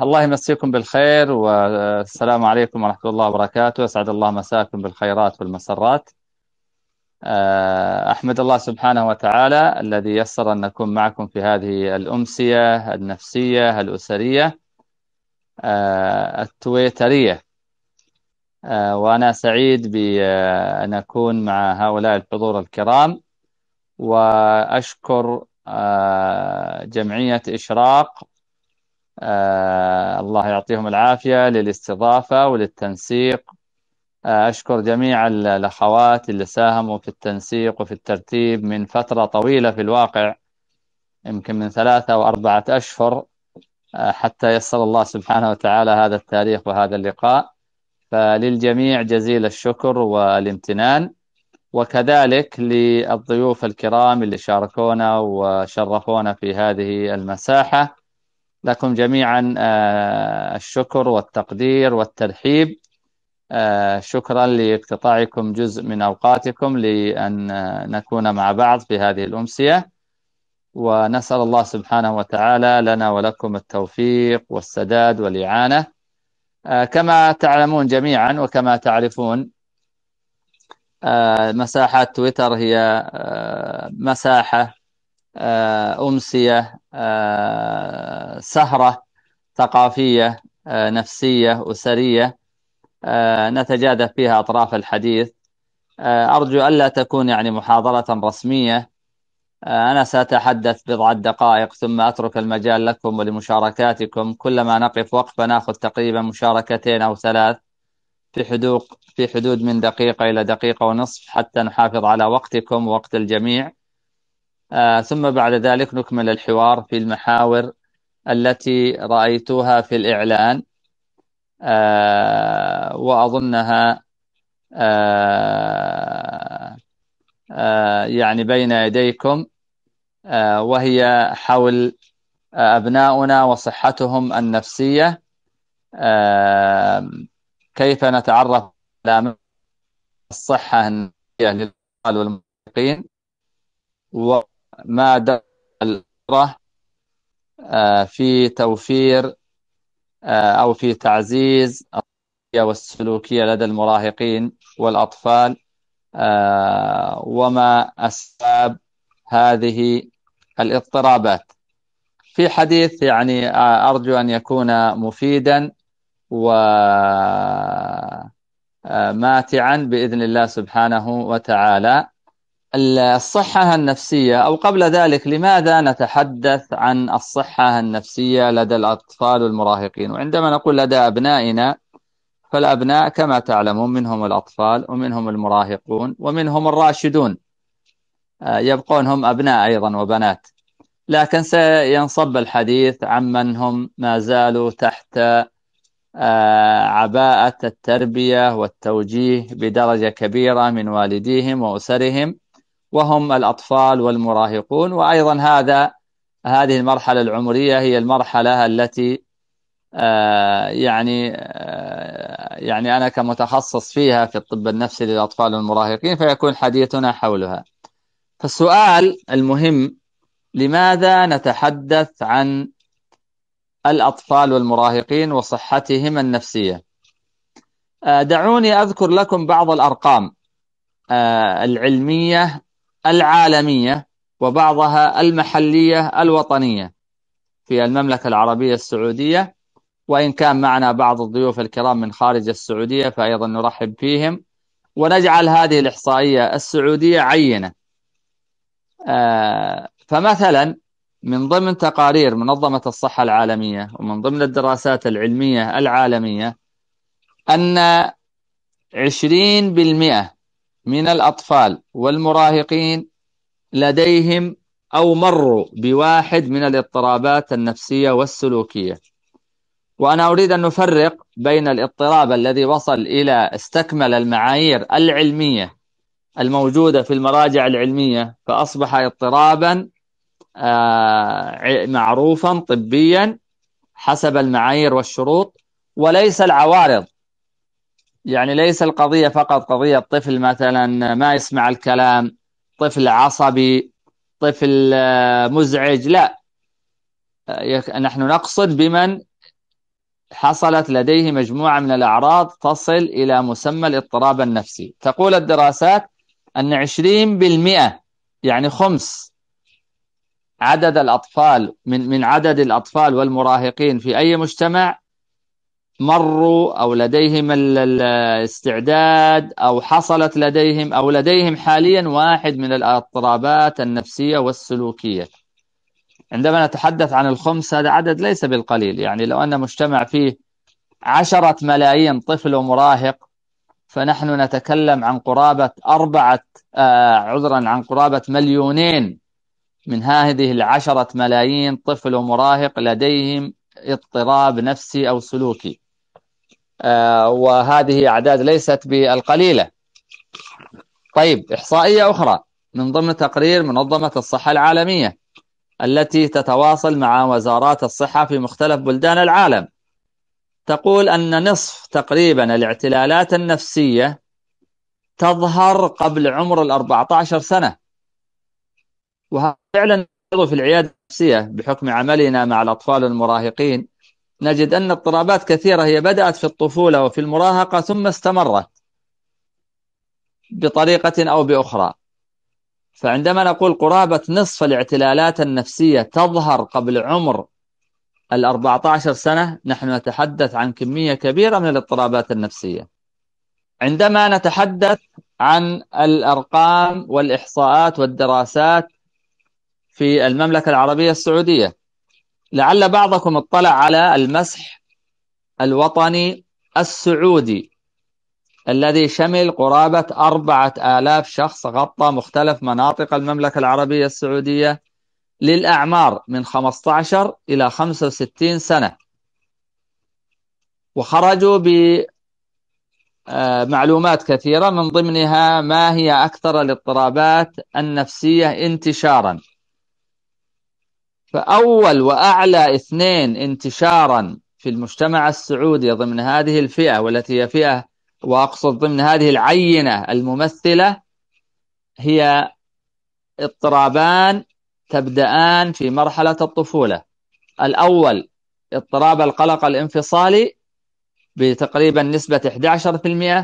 الله يمسيكم بالخير والسلام عليكم ورحمة الله وبركاته أسعد الله مساكم بالخيرات والمسرات آه، أحمد الله سبحانه وتعالى الذي يسر أن نكون معكم في هذه الأمسية النفسية الأسرية آه، التويترية آه، وأنا سعيد بأن أكون مع هؤلاء الحضور الكرام وأشكر جمعية إشراق آه، الله يعطيهم العافية للاستضافة وللتنسيق آه، أشكر جميع الأخوات اللي ساهموا في التنسيق وفي الترتيب من فترة طويلة في الواقع يمكن من ثلاثة أو أربعة أشهر آه، حتى يسر الله سبحانه وتعالى هذا التاريخ وهذا اللقاء فللجميع جزيل الشكر والامتنان وكذلك للضيوف الكرام اللي شاركونا وشرفونا في هذه المساحة لكم جميعا آه، الشكر والتقدير والترحيب آه، شكرا لاقتطاعكم جزء من اوقاتكم لان آه، نكون مع بعض في هذه الامسيه ونسال الله سبحانه وتعالى لنا ولكم التوفيق والسداد والاعانه كما تعلمون جميعا وكما تعرفون مساحه تويتر هي مساحه آه، أمسية آه، سهرة ثقافية آه، نفسية أسرية نتجاذب فيها أطراف الحديث أرجو ألا تكون يعني محاضرة رسمية أنا سأتحدث بضعة دقائق ثم أترك المجال لكم ولمشاركاتكم كلما نقف وقفة نأخذ تقريبا مشاركتين أو ثلاث في حدود في حدود من دقيقة إلى دقيقة ونصف حتى نحافظ على وقتكم ووقت الجميع آه، ثم بعد ذلك نكمل الحوار في المحاور التي رأيتها في الإعلان آه، وأظنها آه، يعني بين يديكم وهي حول أبناؤنا وصحتهم النفسية كيف نتعرف على الصحة النفسية للأطفال والمراهقين ما دار آه، في توفير آه، أو في تعزيز والسلوكية لدى المراهقين والأطفال آه، وما أسباب هذه الاضطرابات في حديث يعني أرجو أن يكون مفيدا وماتعا بإذن الله سبحانه وتعالى الصحة النفسية أو قبل ذلك لماذا نتحدث عن الصحة النفسية لدى الأطفال والمراهقين وعندما نقول لدى أبنائنا فالأبناء كما تعلمون منهم الأطفال ومنهم المراهقون ومنهم الراشدون آه، يبقون هم أبناء أيضا وبنات لكن سينصب الحديث عمن هم ما زالوا تحت آه، عباءة التربية والتوجيه بدرجة كبيرة من والديهم وأسرهم وهم الأطفال والمراهقون وأيضا هذا هذه المرحلة العمرية هي المرحلة التي آه، يعني آه، يعني أنا كمتخصص فيها في الطب النفسي للأطفال والمراهقين فيكون حديثنا حولها فالسؤال المهم لماذا نتحدث عن الأطفال والمراهقين وصحتهم النفسية آه، دعوني أذكر لكم بعض الأرقام العلمية العالمية وبعضها المحلية الوطنية في المملكة العربية السعودية وإن كان معنا بعض الضيوف الكرام من خارج السعودية فأيضا نرحب فيهم ونجعل هذه الإحصائية السعودية عينة آه، فمثلا من ضمن تقارير منظمة الصحة العالمية ومن ضمن الدراسات العلمية العالمية أن 20% من الأطفال والمراهقين لديهم أو مروا بواحد من الاضطرابات النفسية والسلوكية وأنا أريد أن نفرق بين الاضطراب الذي وصل إلى استكمل المعايير العلمية الموجودة في المراجع العلمية فأصبح اضطرابا آه، معروفا طبيا حسب المعايير والشروط وليس العوارض يعني ليس القضية فقط قضية طفل مثلا ما يسمع الكلام طفل عصبي طفل آه، مزعج لا آه، نحن نقصد بمن حصلت لديه مجموعة من الأعراض تصل إلى مسمى الاضطراب النفسي تقول الدراسات أن 20% يعني خمس عدد الأطفال من من عدد الأطفال والمراهقين في أي مجتمع مروا أو لديهم الاستعداد أو حصلت لديهم أو لديهم حاليا واحد من الاضطرابات النفسية والسلوكية عندما نتحدث عن الخمس هذا عدد ليس بالقليل يعني لو أن مجتمع فيه عشرة ملايين طفل ومراهق فنحن نتكلم عن قرابة أربعة آه عذرا عن قرابة مليونين من هذه العشرة ملايين طفل ومراهق لديهم اضطراب نفسي أو سلوكي آه، وهذه أعداد ليست بالقليلة طيب إحصائية أخرى من ضمن تقرير منظمة الصحة العالمية التي تتواصل مع وزارات الصحة في مختلف بلدان العالم تقول أن نصف تقريبا الاعتلالات النفسية تظهر قبل عمر ال 14 سنة وهذا فعلا في العيادة النفسية بحكم عملنا مع الأطفال المراهقين نجد أن اضطرابات كثيرة هي بدأت في الطفولة وفي المراهقة ثم استمرت بطريقة أو بأخرى فعندما نقول قرابة نصف الاعتلالات النفسية تظهر قبل عمر الأربعة عشر سنة نحن نتحدث عن كمية كبيرة من الاضطرابات النفسية عندما نتحدث عن الأرقام والإحصاءات والدراسات في المملكة العربية السعودية لعل بعضكم اطلع على المسح الوطني السعودي الذي شمل قرابة أربعة آلاف شخص غطى مختلف مناطق المملكة العربية السعودية للأعمار من 15 إلى 65 سنة وخرجوا بمعلومات آه، كثيرة من ضمنها ما هي أكثر الاضطرابات النفسية انتشارا فأول وأعلى اثنين انتشارا في المجتمع السعودي ضمن هذه الفئة والتي هي فئة وأقصد ضمن هذه العينة الممثلة هي اضطرابان تبدأان في مرحلة الطفولة الأول اضطراب القلق الانفصالي بتقريبا نسبة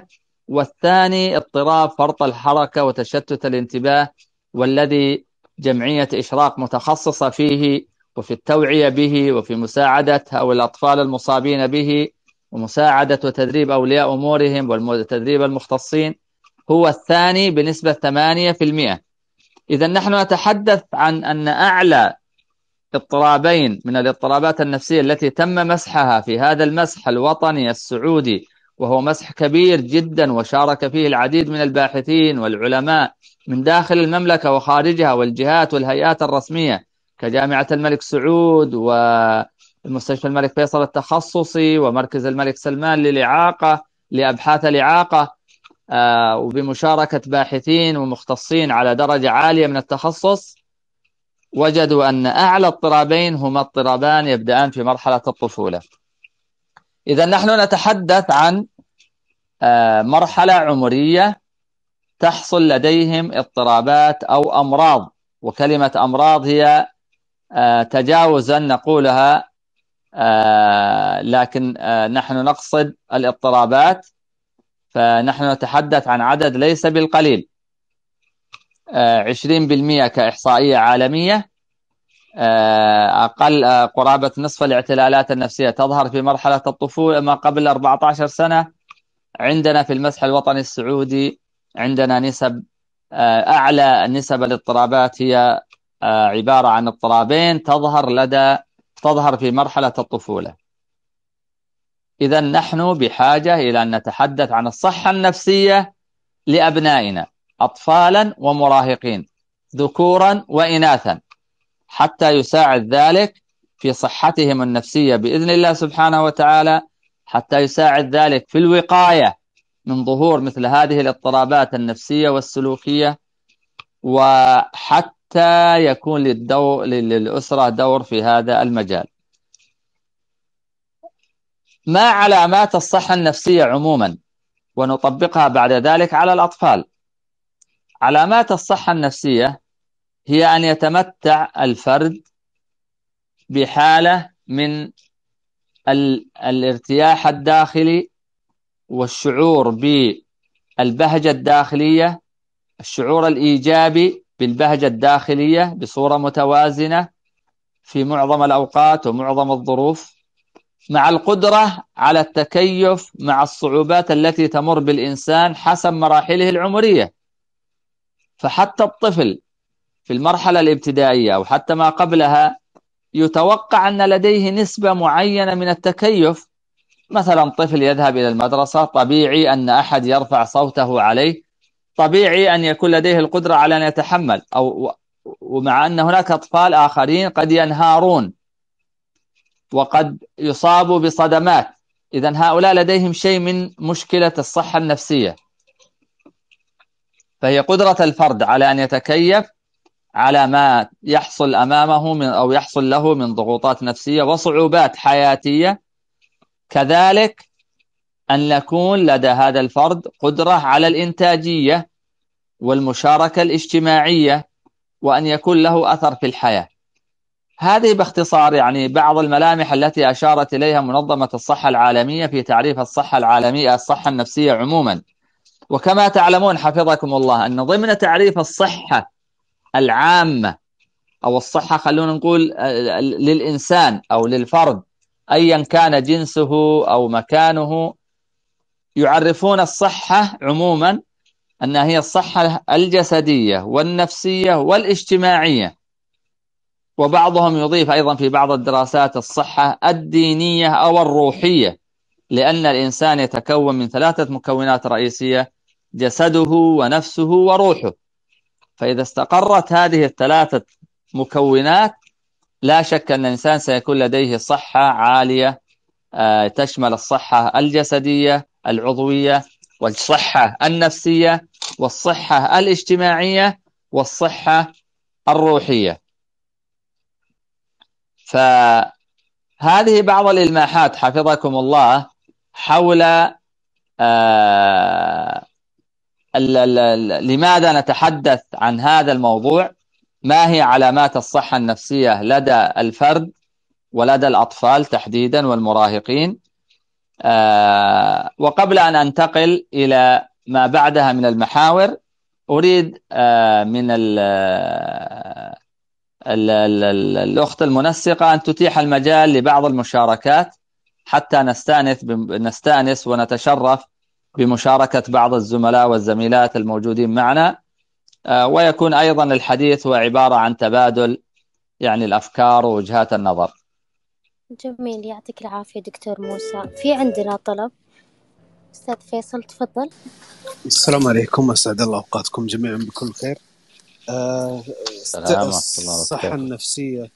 11% والثاني اضطراب فرط الحركة وتشتت الانتباه والذي جمعية إشراق متخصصة فيه وفي التوعية به وفي مساعدة هؤلاء الأطفال المصابين به ومساعدة وتدريب أولياء أمورهم وتدريب المختصين هو الثاني بنسبة 8% إذا نحن نتحدث عن أن أعلى اضطرابين من الاضطرابات النفسية التي تم مسحها في هذا المسح الوطني السعودي وهو مسح كبير جدا وشارك فيه العديد من الباحثين والعلماء من داخل المملكة وخارجها والجهات والهيئات الرسمية كجامعة الملك سعود ومستشفى الملك فيصل التخصصي ومركز الملك سلمان للإعاقة لأبحاث الإعاقة آه، وبمشاركة باحثين ومختصين على درجة عالية من التخصص وجدوا أن أعلى اضطرابين هما اضطرابان يبدأان في مرحلة الطفولة إذا نحن نتحدث عن آه، مرحلة عمرية تحصل لديهم اضطرابات أو أمراض وكلمة أمراض هي آه، تجاوزا نقولها آه، لكن نحن نقصد الاضطرابات فنحن نتحدث عن عدد ليس بالقليل 20% كإحصائية عالمية آه، أقل آه، قرابة نصف الاعتلالات النفسية تظهر في مرحلة الطفولة ما قبل 14 سنة عندنا في المسح الوطني السعودي عندنا نسب آه، أعلى نسب الاضطرابات هي عبارة عن اضطرابين تظهر لدى تظهر في مرحلة الطفولة إذا نحن بحاجة إلى أن نتحدث عن الصحة النفسية لأبنائنا أطفالا ومراهقين ذكورا وإناثا حتى يساعد ذلك في صحتهم النفسية بإذن الله سبحانه وتعالى حتى يساعد ذلك في الوقاية من ظهور مثل هذه الاضطرابات النفسية والسلوكية وحتى يكون للدور للأسرة دور في هذا المجال ما علامات الصحة النفسية عموما ونطبقها بعد ذلك على الأطفال علامات الصحة النفسية هي أن يتمتع الفرد بحالة من الارتياح الداخلي والشعور بالبهجة الداخلية الشعور الإيجابي بالبهجة الداخلية بصورة متوازنة في معظم الأوقات ومعظم الظروف مع القدرة على التكيف مع الصعوبات التي تمر بالإنسان حسب مراحله العمرية فحتى الطفل في المرحلة الابتدائية أو حتى ما قبلها يتوقع أن لديه نسبة معينة من التكيف مثلا طفل يذهب إلى المدرسة طبيعي أن أحد يرفع صوته عليه طبيعي أن يكون لديه القدرة على أن يتحمل أو ومع أن هناك أطفال آخرين قد ينهارون وقد يصابوا بصدمات إذا هؤلاء لديهم شيء من مشكلة الصحة النفسية فهي قدرة الفرد على أن يتكيف على ما يحصل امامه من او يحصل له من ضغوطات نفسيه وصعوبات حياتيه كذلك ان يكون لدى هذا الفرد قدره على الانتاجيه والمشاركه الاجتماعيه وان يكون له اثر في الحياه. هذه باختصار يعني بعض الملامح التي اشارت اليها منظمه الصحه العالميه في تعريف الصحه العالميه الصحه النفسيه عموما. وكما تعلمون حفظكم الله ان ضمن تعريف الصحه العامه او الصحه خلونا نقول آه، للانسان او للفرد ايا كان جنسه او مكانه يعرفون الصحه عموما انها هي الصحه الجسديه والنفسيه والاجتماعيه وبعضهم يضيف ايضا في بعض الدراسات الصحه الدينيه او الروحيه لان الانسان يتكون من ثلاثه مكونات رئيسيه جسده ونفسه وروحه فإذا استقرت هذه الثلاثة مكونات لا شك أن الإنسان سيكون لديه صحة عالية آه، تشمل الصحة الجسدية العضوية والصحة النفسية والصحة الاجتماعية والصحة الروحية فهذه بعض الإلماحات حفظكم الله حول آه، لماذا نتحدث عن هذا الموضوع ما هي علامات الصحة النفسية لدى الفرد ولدى الأطفال تحديدا والمراهقين آه وقبل أن أنتقل إلى ما بعدها من المحاور أريد آه من ال آه، ال ال الأخت المنسقة أن تتيح المجال لبعض المشاركات حتى نستأنس نستأنس ونتشرف بمشاركة بعض الزملاء والزميلات الموجودين معنا آه، ويكون أيضا الحديث هو عبارة عن تبادل يعني الأفكار ووجهات النظر جميل يعطيك العافية دكتور موسى في عندنا طلب أستاذ فيصل تفضل السلام عليكم أسعد الله أوقاتكم جميعا بكل خير أه الصحة النفسية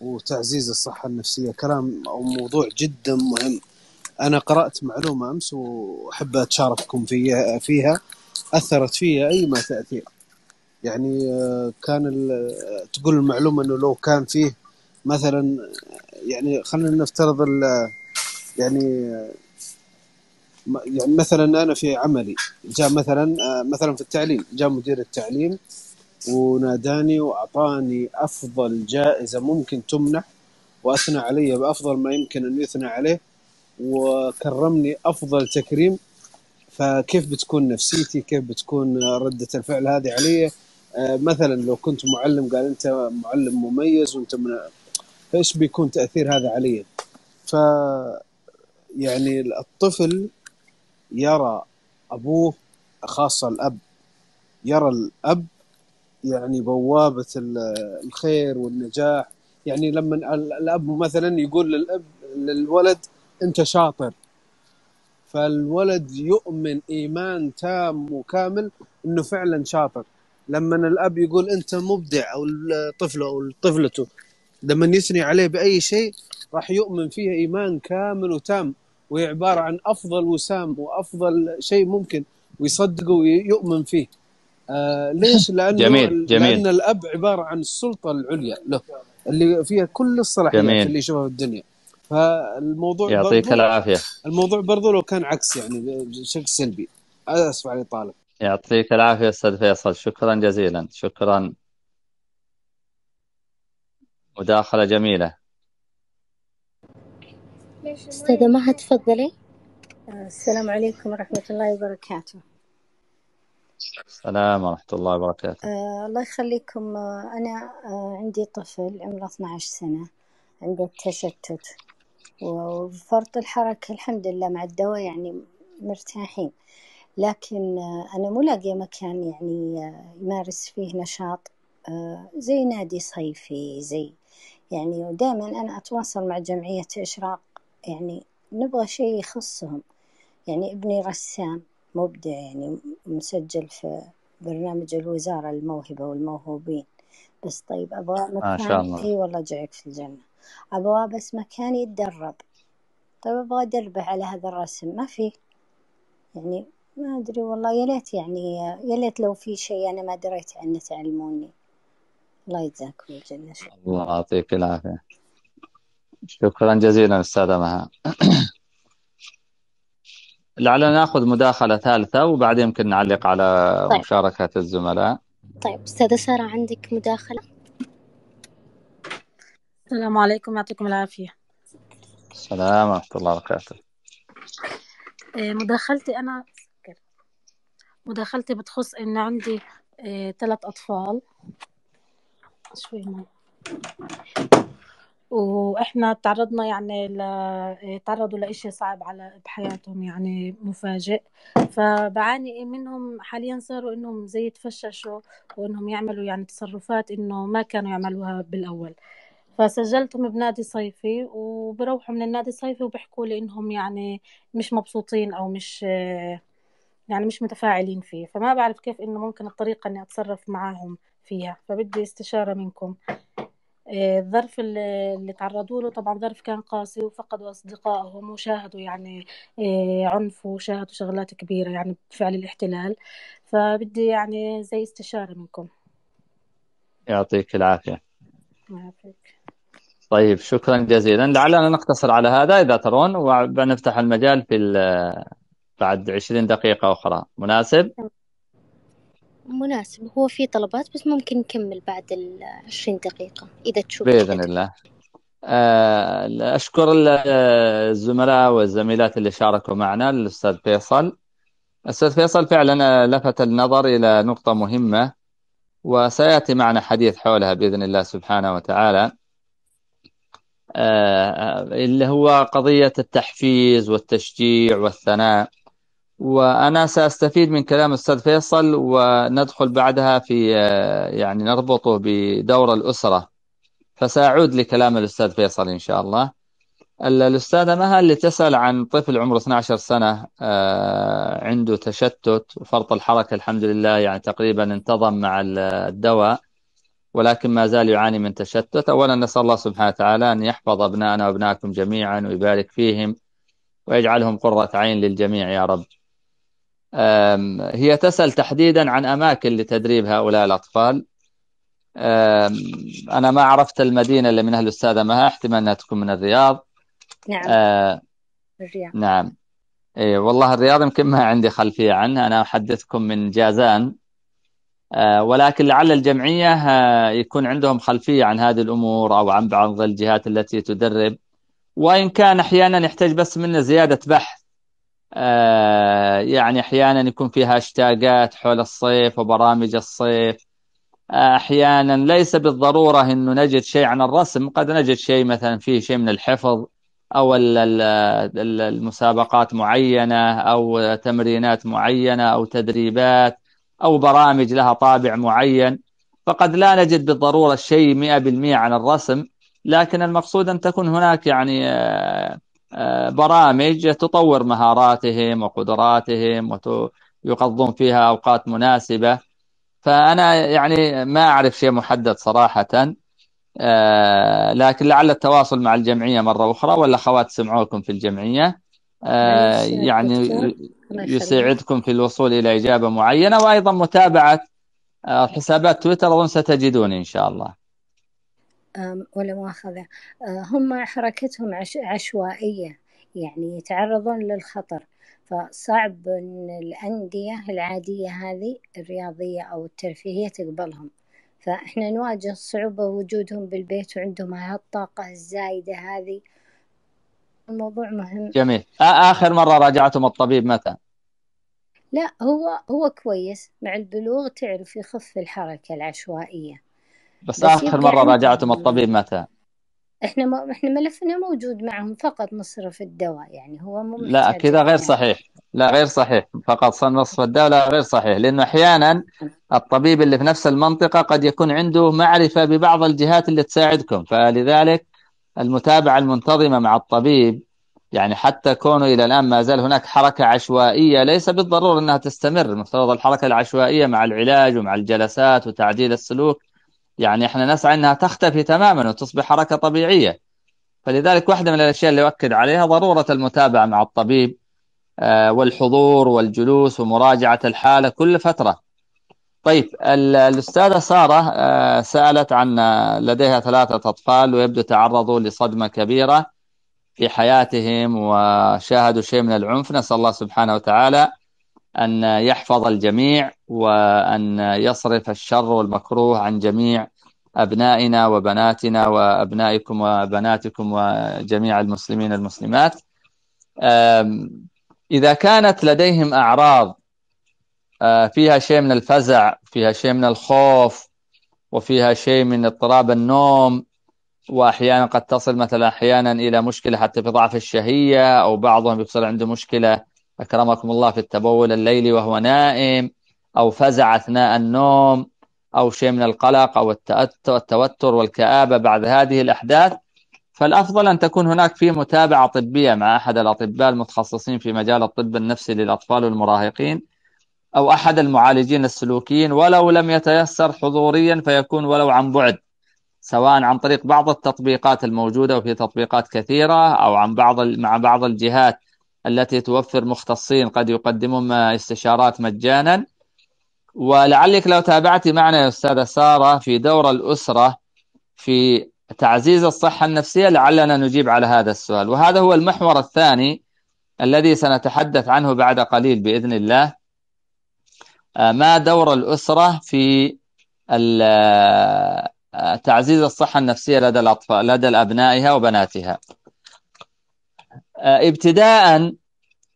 وتعزيز الصحة النفسية كلام أو موضوع جدا مهم انا قرات معلومه امس واحب اتشارككم فيها فيها اثرت فيها اي ما تاثير يعني آه، كان آه، تقول المعلومه انه لو كان فيه مثلا يعني خلينا نفترض آه، يعني يعني مثلا انا في عملي جاء مثلا مثلا في التعليم جاء مدير التعليم وناداني واعطاني افضل جائزه ممكن تمنح واثنى علي بافضل ما يمكن ان يثنى عليه وكرمني افضل تكريم فكيف بتكون نفسيتي كيف بتكون رده الفعل هذه علي آه، مثلا لو كنت معلم قال انت معلم مميز وانت من فايش بيكون تاثير هذا علي ف يعني الطفل يرى ابوه خاصه الاب يرى الاب يعني بوابه الخير والنجاح يعني لما الاب مثلا يقول للاب للولد انت شاطر فالولد يؤمن ايمان تام وكامل انه فعلا شاطر لما الاب يقول انت مبدع او الطفل او طفلته لما يثني عليه باي شيء راح يؤمن فيه ايمان كامل وتام وهي عباره عن افضل وسام وافضل شيء ممكن ويصدقه ويؤمن فيه آه ليش؟ لانه جميل. جميل. لان الاب عباره عن السلطه العليا له اللي فيها كل الصلاحيات اللي يشوفها في الدنيا فالموضوع يعطيك العافيه الموضوع برضو لو كان عكس يعني بشكل سلبي اسف على طالب يعطيك العافيه استاذ فيصل شكرا جزيلا شكرا مداخله جميله استاذه مها تفضلي السلام عليكم ورحمه الله وبركاته السلام ورحمة الله وبركاته آه الله يخليكم آه أنا آه عندي طفل عمره 12 سنة عنده تشتت وفرط الحركة الحمد لله مع الدواء يعني مرتاحين لكن آه، أنا مو لاقية مكان يعني آه، يمارس فيه نشاط آه، زي نادي صيفي زي يعني ودائما أنا أتواصل مع جمعية إشراق يعني نبغى شيء يخصهم يعني ابني رسام مبدع يعني مسجل في برنامج الوزارة الموهبة والموهوبين بس طيب أبغى مكان آه شاء الله. إي والله جايك في الجنة أبغى بس مكان يتدرب طيب أبغى أدربه على هذا الرسم ما في يعني ما أدري والله يا ليت يعني يا ليت لو في شيء أنا ما دريت عنه تعلموني الله يجزاكم الجنة الله يعطيك العافية شكرا جزيلا أستاذة مها لعلنا ناخذ مداخلة ثالثة وبعدين يمكن نعلق على طيب. مشاركة الزملاء طيب أستاذة سارة عندك مداخلة؟ السلام عليكم يعطيكم العافية السلام ورحمة الله وبركاته آه، مداخلتي أنا مداخلتي بتخص إن عندي ثلاث آه، أطفال شوي واحنا تعرضنا يعني ل... آه، تعرضوا لإشي صعب على بحياتهم يعني مفاجئ فبعاني منهم حاليا صاروا انهم زي يتفششوا وانهم يعملوا يعني تصرفات انه ما كانوا يعملوها بالاول فسجلتهم بنادي صيفي وبروحوا من النادي الصيفي وبيحكوا لي انهم يعني مش مبسوطين او مش يعني مش متفاعلين فيه فما بعرف كيف انه ممكن الطريقة اني اتصرف معاهم فيها فبدي استشارة منكم آه، الظرف اللي تعرضوا له طبعا ظرف كان قاسي وفقدوا أصدقائهم وشاهدوا يعني آه، عنف وشاهدوا شغلات كبيرة يعني بفعل الاحتلال فبدي يعني زي استشارة منكم يعطيك العافية يعطيك طيب شكرا جزيلا لعلنا نقتصر على هذا اذا ترون ونفتح المجال في بعد 20 دقيقة أخرى مناسب؟ مناسب هو في طلبات بس ممكن نكمل بعد ال 20 دقيقة إذا تشوف بإذن كده. الله آه، أشكر آه، الزملاء والزميلات اللي شاركوا معنا الأستاذ فيصل الأستاذ فيصل فعلا آه، لفت النظر إلى نقطة مهمة وسيأتي معنا حديث حولها بإذن الله سبحانه وتعالى آه، اللي هو قضية التحفيز والتشجيع والثناء وأنا سأستفيد من كلام الأستاذ فيصل وندخل بعدها في آه، يعني نربطه بدور الأسرة فسأعود لكلام الأستاذ فيصل إن شاء الله الأستاذة مها اللي تسأل عن طفل عمره 12 سنة آه، عنده تشتت وفرط الحركة الحمد لله يعني تقريبا انتظم مع الدواء ولكن ما زال يعاني من تشتت أولا نسأل الله سبحانه وتعالى أن يحفظ أبنائنا وأبنائكم جميعا ويبارك فيهم ويجعلهم قرة عين للجميع يا رب هي تسأل تحديدا عن أماكن لتدريب هؤلاء الأطفال أنا ما عرفت المدينة اللي من أهل الأستاذة مها احتمال أنها تكون من الرياض نعم آه الرياض نعم إيه والله الرياض يمكن ما عندي خلفية عنها أنا أحدثكم من جازان آه، ولكن لعل الجمعية آه، يكون عندهم خلفية عن هذه الأمور أو عن بعض الجهات التي تدرب وإن كان أحيانا يحتاج بس منه زيادة بحث آه، يعني أحيانا يكون فيها هاشتاجات حول الصيف وبرامج الصيف أحيانا ليس بالضرورة أنه نجد شيء عن الرسم قد نجد شيء مثلا فيه شيء من الحفظ أو المسابقات معينة أو تمرينات معينة أو تدريبات أو برامج لها طابع معين فقد لا نجد بالضرورة الشيء 100% على الرسم لكن المقصود أن تكون هناك يعني آه، آه، برامج تطور مهاراتهم وقدراتهم ويقضون فيها أوقات مناسبة فأنا يعني ما أعرف شيء محدد صراحة آه، لكن لعل التواصل مع الجمعية مرة أخرى ولا أخوات سمعوكم في الجمعية آه، يعني يساعدكم في الوصول الى اجابه معينه وايضا متابعه آه، حسابات تويتر اظن ستجدوني ان شاء الله ولا مؤاخذه آه، هم حركتهم عشوائيه يعني يتعرضون للخطر فصعب ان الانديه العاديه هذه الرياضيه او الترفيهيه تقبلهم فاحنا نواجه صعوبه وجودهم بالبيت وعندهم هالطاقه الزايده هذه الموضوع مهم جميل آخر مرة راجعتم الطبيب متى؟ لا هو هو كويس مع البلوغ تعرف يخف الحركة العشوائية بس, بس آخر مرة راجعتم الطبيب متى؟ احنا م... احنا ملفنا موجود معهم فقط مصرف الدواء يعني هو مو لا كذا غير صحيح لا غير صحيح فقط نصف الدواء لا غير صحيح لانه احيانا الطبيب اللي في نفس المنطقه قد يكون عنده معرفه ببعض الجهات اللي تساعدكم فلذلك المتابعة المنتظمة مع الطبيب يعني حتى كونه إلى الآن ما زال هناك حركة عشوائية ليس بالضرورة أنها تستمر المفترض الحركة العشوائية مع العلاج ومع الجلسات وتعديل السلوك يعني احنا نسعى أنها تختفي تماما وتصبح حركة طبيعية فلذلك واحدة من الأشياء اللي أؤكد عليها ضرورة المتابعة مع الطبيب آه، والحضور والجلوس ومراجعة الحالة كل فترة طيب الأستاذة سارة آه، سألت عن آه، لديها ثلاثة أطفال ويبدو تعرضوا لصدمة كبيرة في حياتهم وشاهدوا شيء من العنف نسأل الله سبحانه وتعالى أن يحفظ الجميع وأن يصرف الشر والمكروه عن جميع أبنائنا وبناتنا وأبنائكم وبناتكم وجميع المسلمين المسلمات إذا كانت لديهم أعراض آه، فيها شيء من الفزع فيها شيء من الخوف وفيها شيء من اضطراب النوم واحيانا قد تصل مثلا احيانا الى مشكله حتى في ضعف الشهيه او بعضهم يصير عنده مشكله اكرمكم الله في التبول الليلي وهو نائم او فزع اثناء النوم او شيء من القلق او التوتر والكابه بعد هذه الاحداث فالافضل ان تكون هناك في متابعه طبيه مع احد الاطباء المتخصصين في مجال الطب النفسي للاطفال والمراهقين أو أحد المعالجين السلوكيين ولو لم يتيسر حضوريا فيكون ولو عن بعد سواء عن طريق بعض التطبيقات الموجودة وفي تطبيقات كثيرة أو عن بعض مع بعض الجهات التي توفر مختصين قد يقدمون استشارات مجانا ولعلك لو تابعتي معنا يا أستاذة سارة في دور الأسرة في تعزيز الصحة النفسية لعلنا نجيب على هذا السؤال وهذا هو المحور الثاني الذي سنتحدث عنه بعد قليل بإذن الله آه، ما دور الأسرة في آه، تعزيز الصحة النفسية لدى الأطفال لدى أبنائها وبناتها آه، ابتداء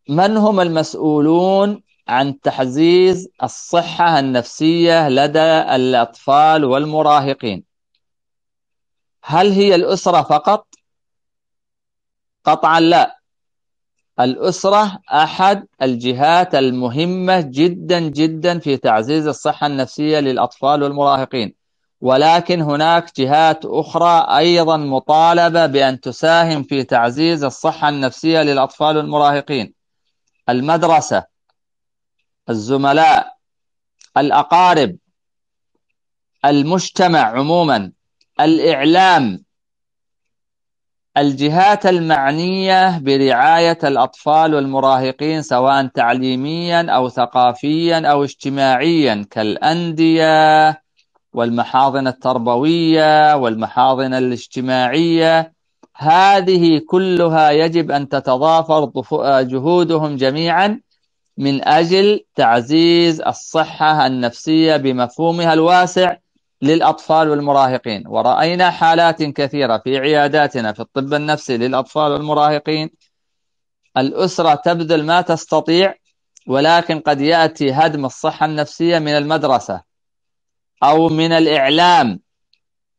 من هم المسؤولون عن تعزيز الصحة النفسية لدى الأطفال والمراهقين هل هي الأسرة فقط؟ قطعا لا الأسرة أحد الجهات المهمة جدا جدا في تعزيز الصحة النفسية للأطفال والمراهقين ولكن هناك جهات أخرى أيضا مطالبة بأن تساهم في تعزيز الصحة النفسية للأطفال والمراهقين المدرسة الزملاء الأقارب المجتمع عموما الإعلام الجهات المعنية برعاية الأطفال والمراهقين سواء تعليميا أو ثقافيا أو اجتماعيا كالأندية والمحاضن التربوية والمحاضن الاجتماعية هذه كلها يجب أن تتضافر جهودهم جميعا من أجل تعزيز الصحة النفسية بمفهومها الواسع للأطفال والمراهقين ورأينا حالات كثيرة في عياداتنا في الطب النفسي للأطفال والمراهقين الأسرة تبذل ما تستطيع ولكن قد يأتي هدم الصحة النفسية من المدرسة أو من الإعلام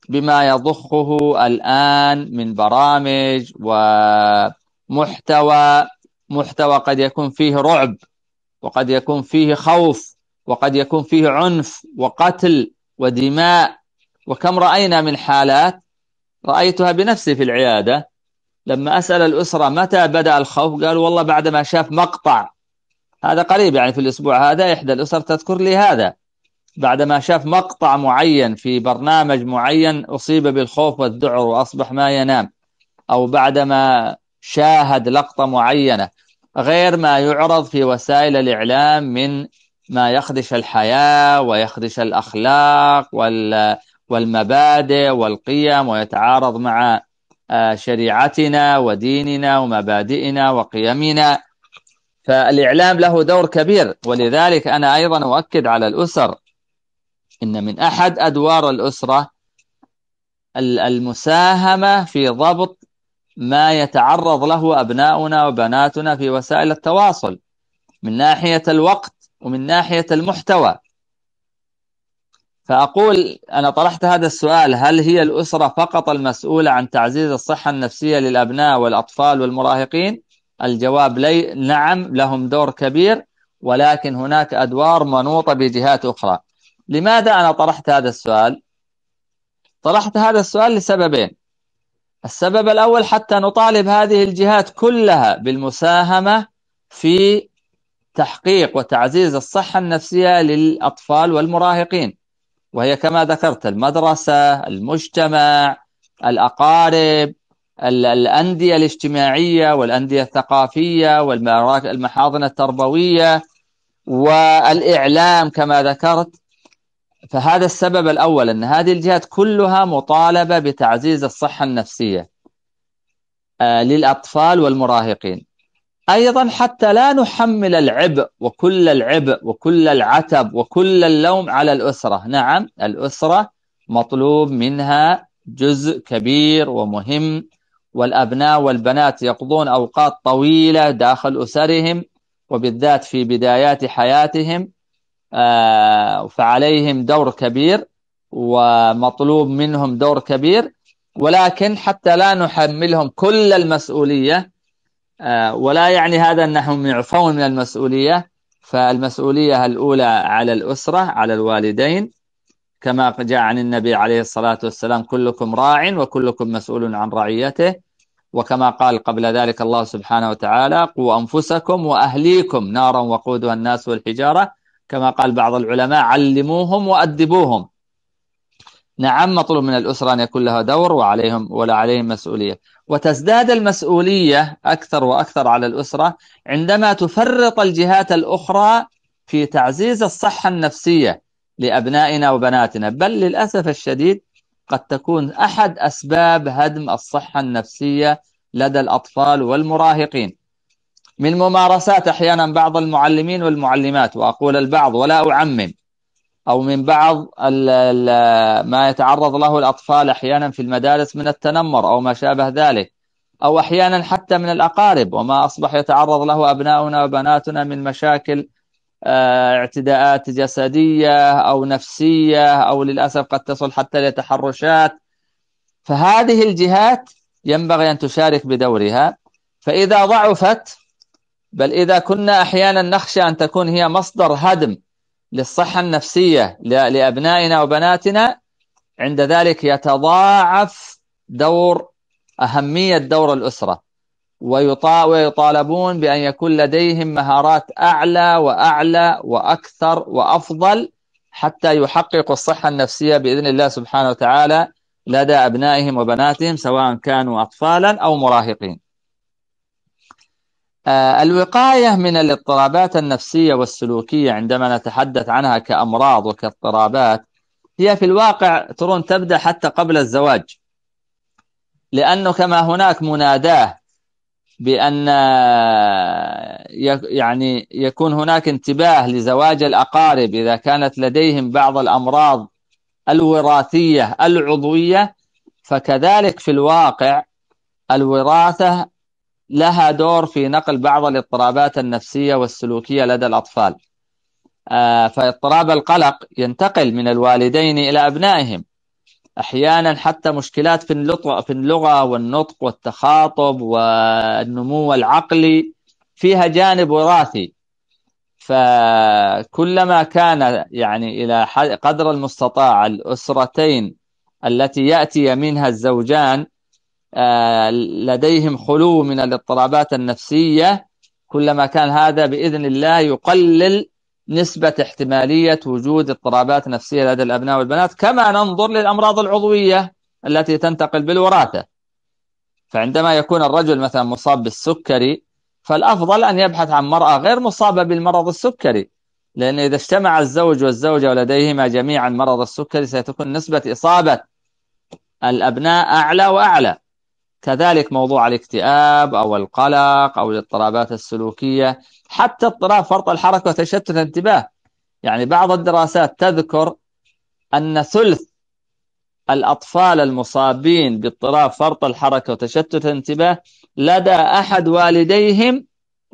بما يضخه الآن من برامج ومحتوى محتوى قد يكون فيه رعب وقد يكون فيه خوف وقد يكون فيه عنف وقتل ودماء وكم رأينا من حالات رأيتها بنفسي في العيادة لما أسأل الأسرة متى بدأ الخوف قالوا والله بعد ما شاف مقطع هذا قريب يعني في الأسبوع هذا إحدى الأسر تذكر لي هذا بعد ما شاف مقطع معين في برنامج معين أصيب بالخوف والذعر وأصبح ما ينام أو بعدما شاهد لقطة معينة غير ما يعرض في وسائل الإعلام من ما يخدش الحياة ويخدش الأخلاق والمبادئ والقيم ويتعارض مع آه، شريعتنا وديننا ومبادئنا وقيمنا فالإعلام له دور كبير ولذلك أنا أيضا أؤكد على الأسر إن من أحد أدوار الأسرة المساهمة في ضبط ما يتعرض له أبناؤنا وبناتنا في وسائل التواصل من ناحية الوقت ومن ناحية المحتوى فأقول أنا طرحت هذا السؤال هل هي الأسرة فقط المسؤولة عن تعزيز الصحة النفسية للأبناء والأطفال والمراهقين؟ الجواب لي نعم لهم دور كبير ولكن هناك أدوار منوطة بجهات أخرى لماذا أنا طرحت هذا السؤال؟ طرحت هذا السؤال لسببين السبب الأول حتى نطالب هذه الجهات كلها بالمساهمة في تحقيق وتعزيز الصحة النفسية للأطفال والمراهقين وهي كما ذكرت المدرسة المجتمع الأقارب الأندية الاجتماعية والأندية الثقافية والمحاضن التربوية والإعلام كما ذكرت فهذا السبب الأول أن هذه الجهات كلها مطالبة بتعزيز الصحة النفسية آه، للأطفال والمراهقين أيضا حتى لا نحمل العبء وكل العبء وكل العتب وكل اللوم على الأسرة نعم الأسرة مطلوب منها جزء كبير ومهم والأبناء والبنات يقضون أوقات طويلة داخل أسرهم وبالذات في بدايات حياتهم آه، فعليهم دور كبير ومطلوب منهم دور كبير ولكن حتى لا نحملهم كل المسؤولية آه، ولا يعني هذا أنهم يعفون من المسؤولية فالمسؤولية الأولى على الأسرة على الوالدين كما جاء عن النبي عليه الصلاة والسلام كلكم راع وكلكم مسؤول عن رعيته وكما قال قبل ذلك الله سبحانه وتعالى قوا أنفسكم وأهليكم نارا وقودها الناس والحجارة كما قال بعض العلماء علموهم وأدبوهم نعم مطلوب من الأسرة أن يكون لها دور وعليهم ولا عليهم مسؤولية وتزداد المسؤولية أكثر وأكثر على الأسرة عندما تفرط الجهات الأخرى في تعزيز الصحة النفسية لأبنائنا وبناتنا بل للأسف الشديد قد تكون أحد أسباب هدم الصحة النفسية لدى الأطفال والمراهقين من ممارسات أحيانا بعض المعلمين والمعلمات وأقول البعض ولا أعمم أو من بعض ما يتعرض له الأطفال أحيانا في المدارس من التنمر أو ما شابه ذلك أو أحيانا حتى من الأقارب وما أصبح يتعرض له أبناؤنا وبناتنا من مشاكل آه، اعتداءات جسدية أو نفسية أو للأسف قد تصل حتى لتحرشات فهذه الجهات ينبغي أن تشارك بدورها فإذا ضعفت بل إذا كنا أحيانا نخشى أن تكون هي مصدر هدم للصحة النفسية لأبنائنا وبناتنا عند ذلك يتضاعف دور أهمية دور الأسرة ويطالبون بأن يكون لديهم مهارات أعلى وأعلى وأكثر وأفضل حتى يحققوا الصحة النفسية بإذن الله سبحانه وتعالى لدى أبنائهم وبناتهم سواء كانوا أطفالا أو مراهقين آه، الوقاية من الاضطرابات النفسية والسلوكية عندما نتحدث عنها كأمراض وكاضطرابات هي في الواقع ترون تبدأ حتى قبل الزواج لأنه كما هناك مناداة بأن آه، يعني يكون هناك انتباه لزواج الأقارب إذا كانت لديهم بعض الأمراض الوراثية العضوية فكذلك في الواقع الوراثة لها دور في نقل بعض الاضطرابات النفسية والسلوكية لدى الأطفال آه، فاضطراب القلق ينتقل من الوالدين إلى أبنائهم أحيانا حتى مشكلات في اللغة والنطق والتخاطب والنمو العقلي فيها جانب وراثي فكلما كان يعني إلى قدر المستطاع الأسرتين التي يأتي منها الزوجان آه، لديهم خلو من الاضطرابات النفسية كلما كان هذا بإذن الله يقلل نسبة احتمالية وجود اضطرابات نفسية لدى الأبناء والبنات كما ننظر للأمراض العضوية التي تنتقل بالوراثة فعندما يكون الرجل مثلا مصاب بالسكري فالأفضل أن يبحث عن مرأة غير مصابة بالمرض السكري لأن إذا اجتمع الزوج والزوجة ولديهما جميعا مرض السكري ستكون نسبة إصابة الأبناء أعلى وأعلى كذلك موضوع الاكتئاب أو القلق أو الاضطرابات السلوكية حتى اضطراب فرط الحركة وتشتت الانتباه يعني بعض الدراسات تذكر أن ثلث الأطفال المصابين باضطراب فرط الحركة وتشتت الانتباه لدى أحد والديهم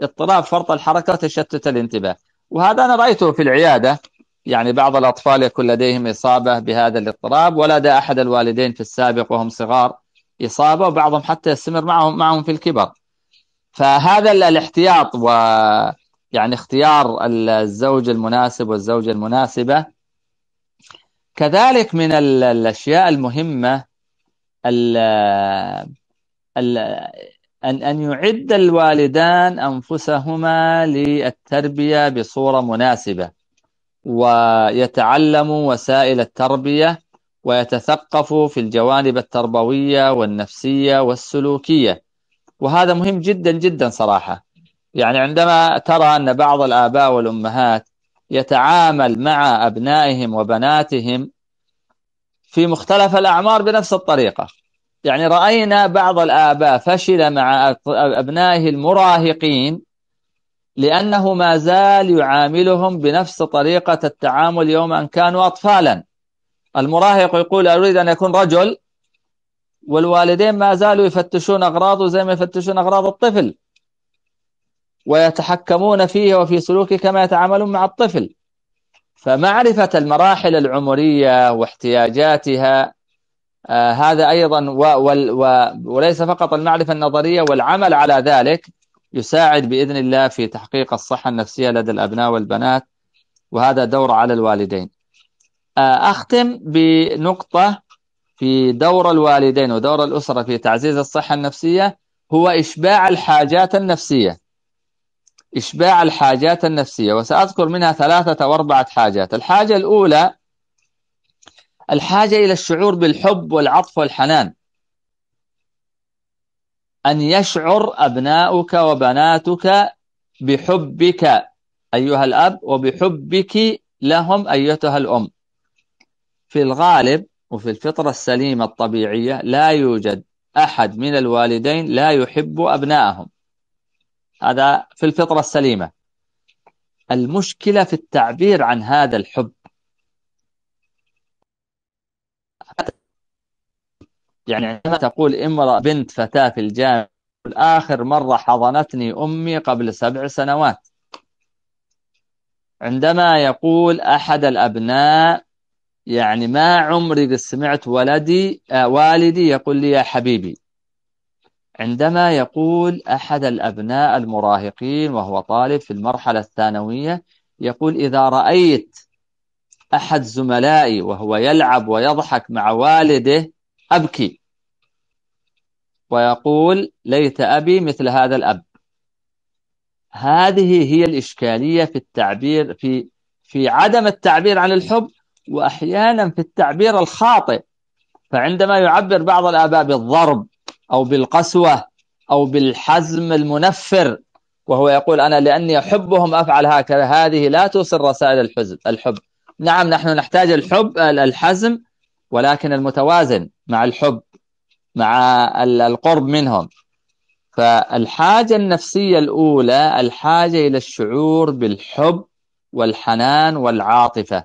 اضطراب فرط الحركة وتشتت الانتباه وهذا أنا رأيته في العيادة يعني بعض الأطفال يكون لديهم إصابة بهذا الاضطراب ولدى أحد الوالدين في السابق وهم صغار إصابة وبعضهم حتى يستمر معهم معهم في الكبر فهذا الاحتياط و يعني اختيار الزوج المناسب والزوجة المناسبة كذلك من الأشياء المهمة الـ الـ أن أن يعد الوالدان أنفسهما للتربية بصورة مناسبة ويتعلموا وسائل التربية ويتثقف في الجوانب التربوية والنفسية والسلوكية وهذا مهم جدا جدا صراحة يعني عندما ترى أن بعض الآباء والأمهات يتعامل مع أبنائهم وبناتهم في مختلف الأعمار بنفس الطريقة يعني رأينا بعض الآباء فشل مع أبنائه المراهقين لأنه ما زال يعاملهم بنفس طريقة التعامل يوم أن كانوا أطفالا المراهق يقول أريد أن يكون رجل والوالدين ما زالوا يفتشون أغراضه زي ما يفتشون أغراض الطفل ويتحكمون فيه وفي سلوكه كما يتعاملون مع الطفل فمعرفة المراحل العمرية واحتياجاتها آه هذا أيضا و و وليس فقط المعرفة النظرية والعمل على ذلك يساعد بإذن الله في تحقيق الصحة النفسية لدى الأبناء والبنات وهذا دور على الوالدين آه، أختم بنقطة في دور الوالدين ودور الأسرة في تعزيز الصحة النفسية هو إشباع الحاجات النفسية إشباع الحاجات النفسية وسأذكر منها ثلاثة أو أربعة حاجات الحاجة الأولى الحاجة إلى الشعور بالحب والعطف والحنان أن يشعر أبناؤك وبناتك بحبك أيها الأب وبحبك لهم أيتها الأم في الغالب وفي الفطرة السليمة الطبيعية لا يوجد أحد من الوالدين لا يحب أبنائهم هذا في الفطرة السليمة المشكلة في التعبير عن هذا الحب يعني عندما تقول امرأة بنت فتاة في الجامعة آخر مرة حضنتني أمي قبل سبع سنوات عندما يقول أحد الأبناء يعني ما عمري سمعت ولدي آه والدي يقول لي يا حبيبي عندما يقول أحد الأبناء المراهقين وهو طالب في المرحلة الثانوية يقول إذا رأيت أحد زملائي وهو يلعب ويضحك مع والده أبكي ويقول ليت أبي مثل هذا الأب هذه هي الإشكالية في التعبير في في عدم التعبير عن الحب واحيانا في التعبير الخاطئ فعندما يعبر بعض الاباء بالضرب او بالقسوه او بالحزم المنفر وهو يقول انا لاني احبهم افعل هكذا هذه لا توصل رسائل الحزن الحب نعم نحن نحتاج الحب الحزم ولكن المتوازن مع الحب مع القرب منهم فالحاجة النفسية الأولى الحاجة إلى الشعور بالحب والحنان والعاطفة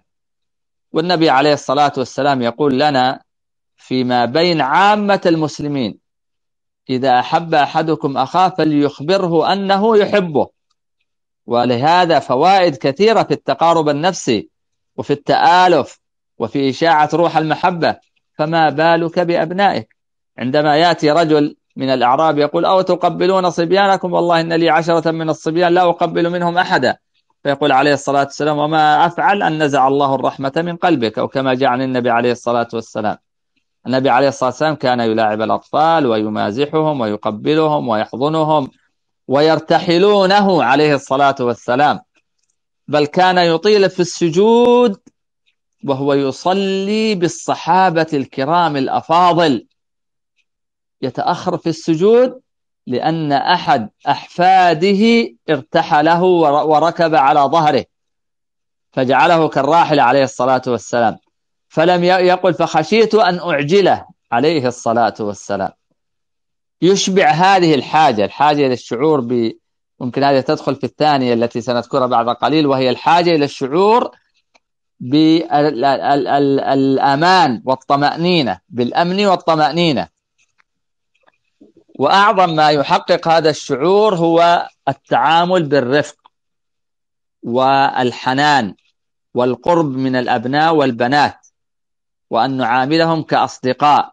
والنبي عليه الصلاة والسلام يقول لنا فيما بين عامة المسلمين إذا أحب أحدكم أخاه فليخبره أنه يحبه ولهذا فوائد كثيرة في التقارب النفسي وفي التآلف وفي إشاعة روح المحبة فما بالك بأبنائك عندما يأتي رجل من الأعراب يقول أو تقبلون صبيانكم والله إن لي عشرة من الصبيان لا أقبل منهم أحدا فيقول عليه الصلاة والسلام وما أفعل أن نزع الله الرحمة من قلبك أو كما جاء عن النبي عليه الصلاة والسلام النبي عليه الصلاة والسلام كان يلاعب الأطفال ويمازحهم ويقبلهم ويحضنهم ويرتحلونه عليه الصلاة والسلام بل كان يطيل في السجود وهو يصلي بالصحابة الكرام الأفاضل يتأخر في السجود لأن أحد أحفاده ارتحله وركب على ظهره فجعله كالراحل عليه الصلاة والسلام فلم يقل فخشيت أن أعجله عليه الصلاة والسلام يشبع هذه الحاجة الحاجة إلى الشعور ب ممكن هذه تدخل في الثانية التي سنذكرها بعد قليل وهي الحاجة إلى الشعور بالأمان والطمأنينة بالأمن والطمأنينة واعظم ما يحقق هذا الشعور هو التعامل بالرفق والحنان والقرب من الابناء والبنات وان نعاملهم كاصدقاء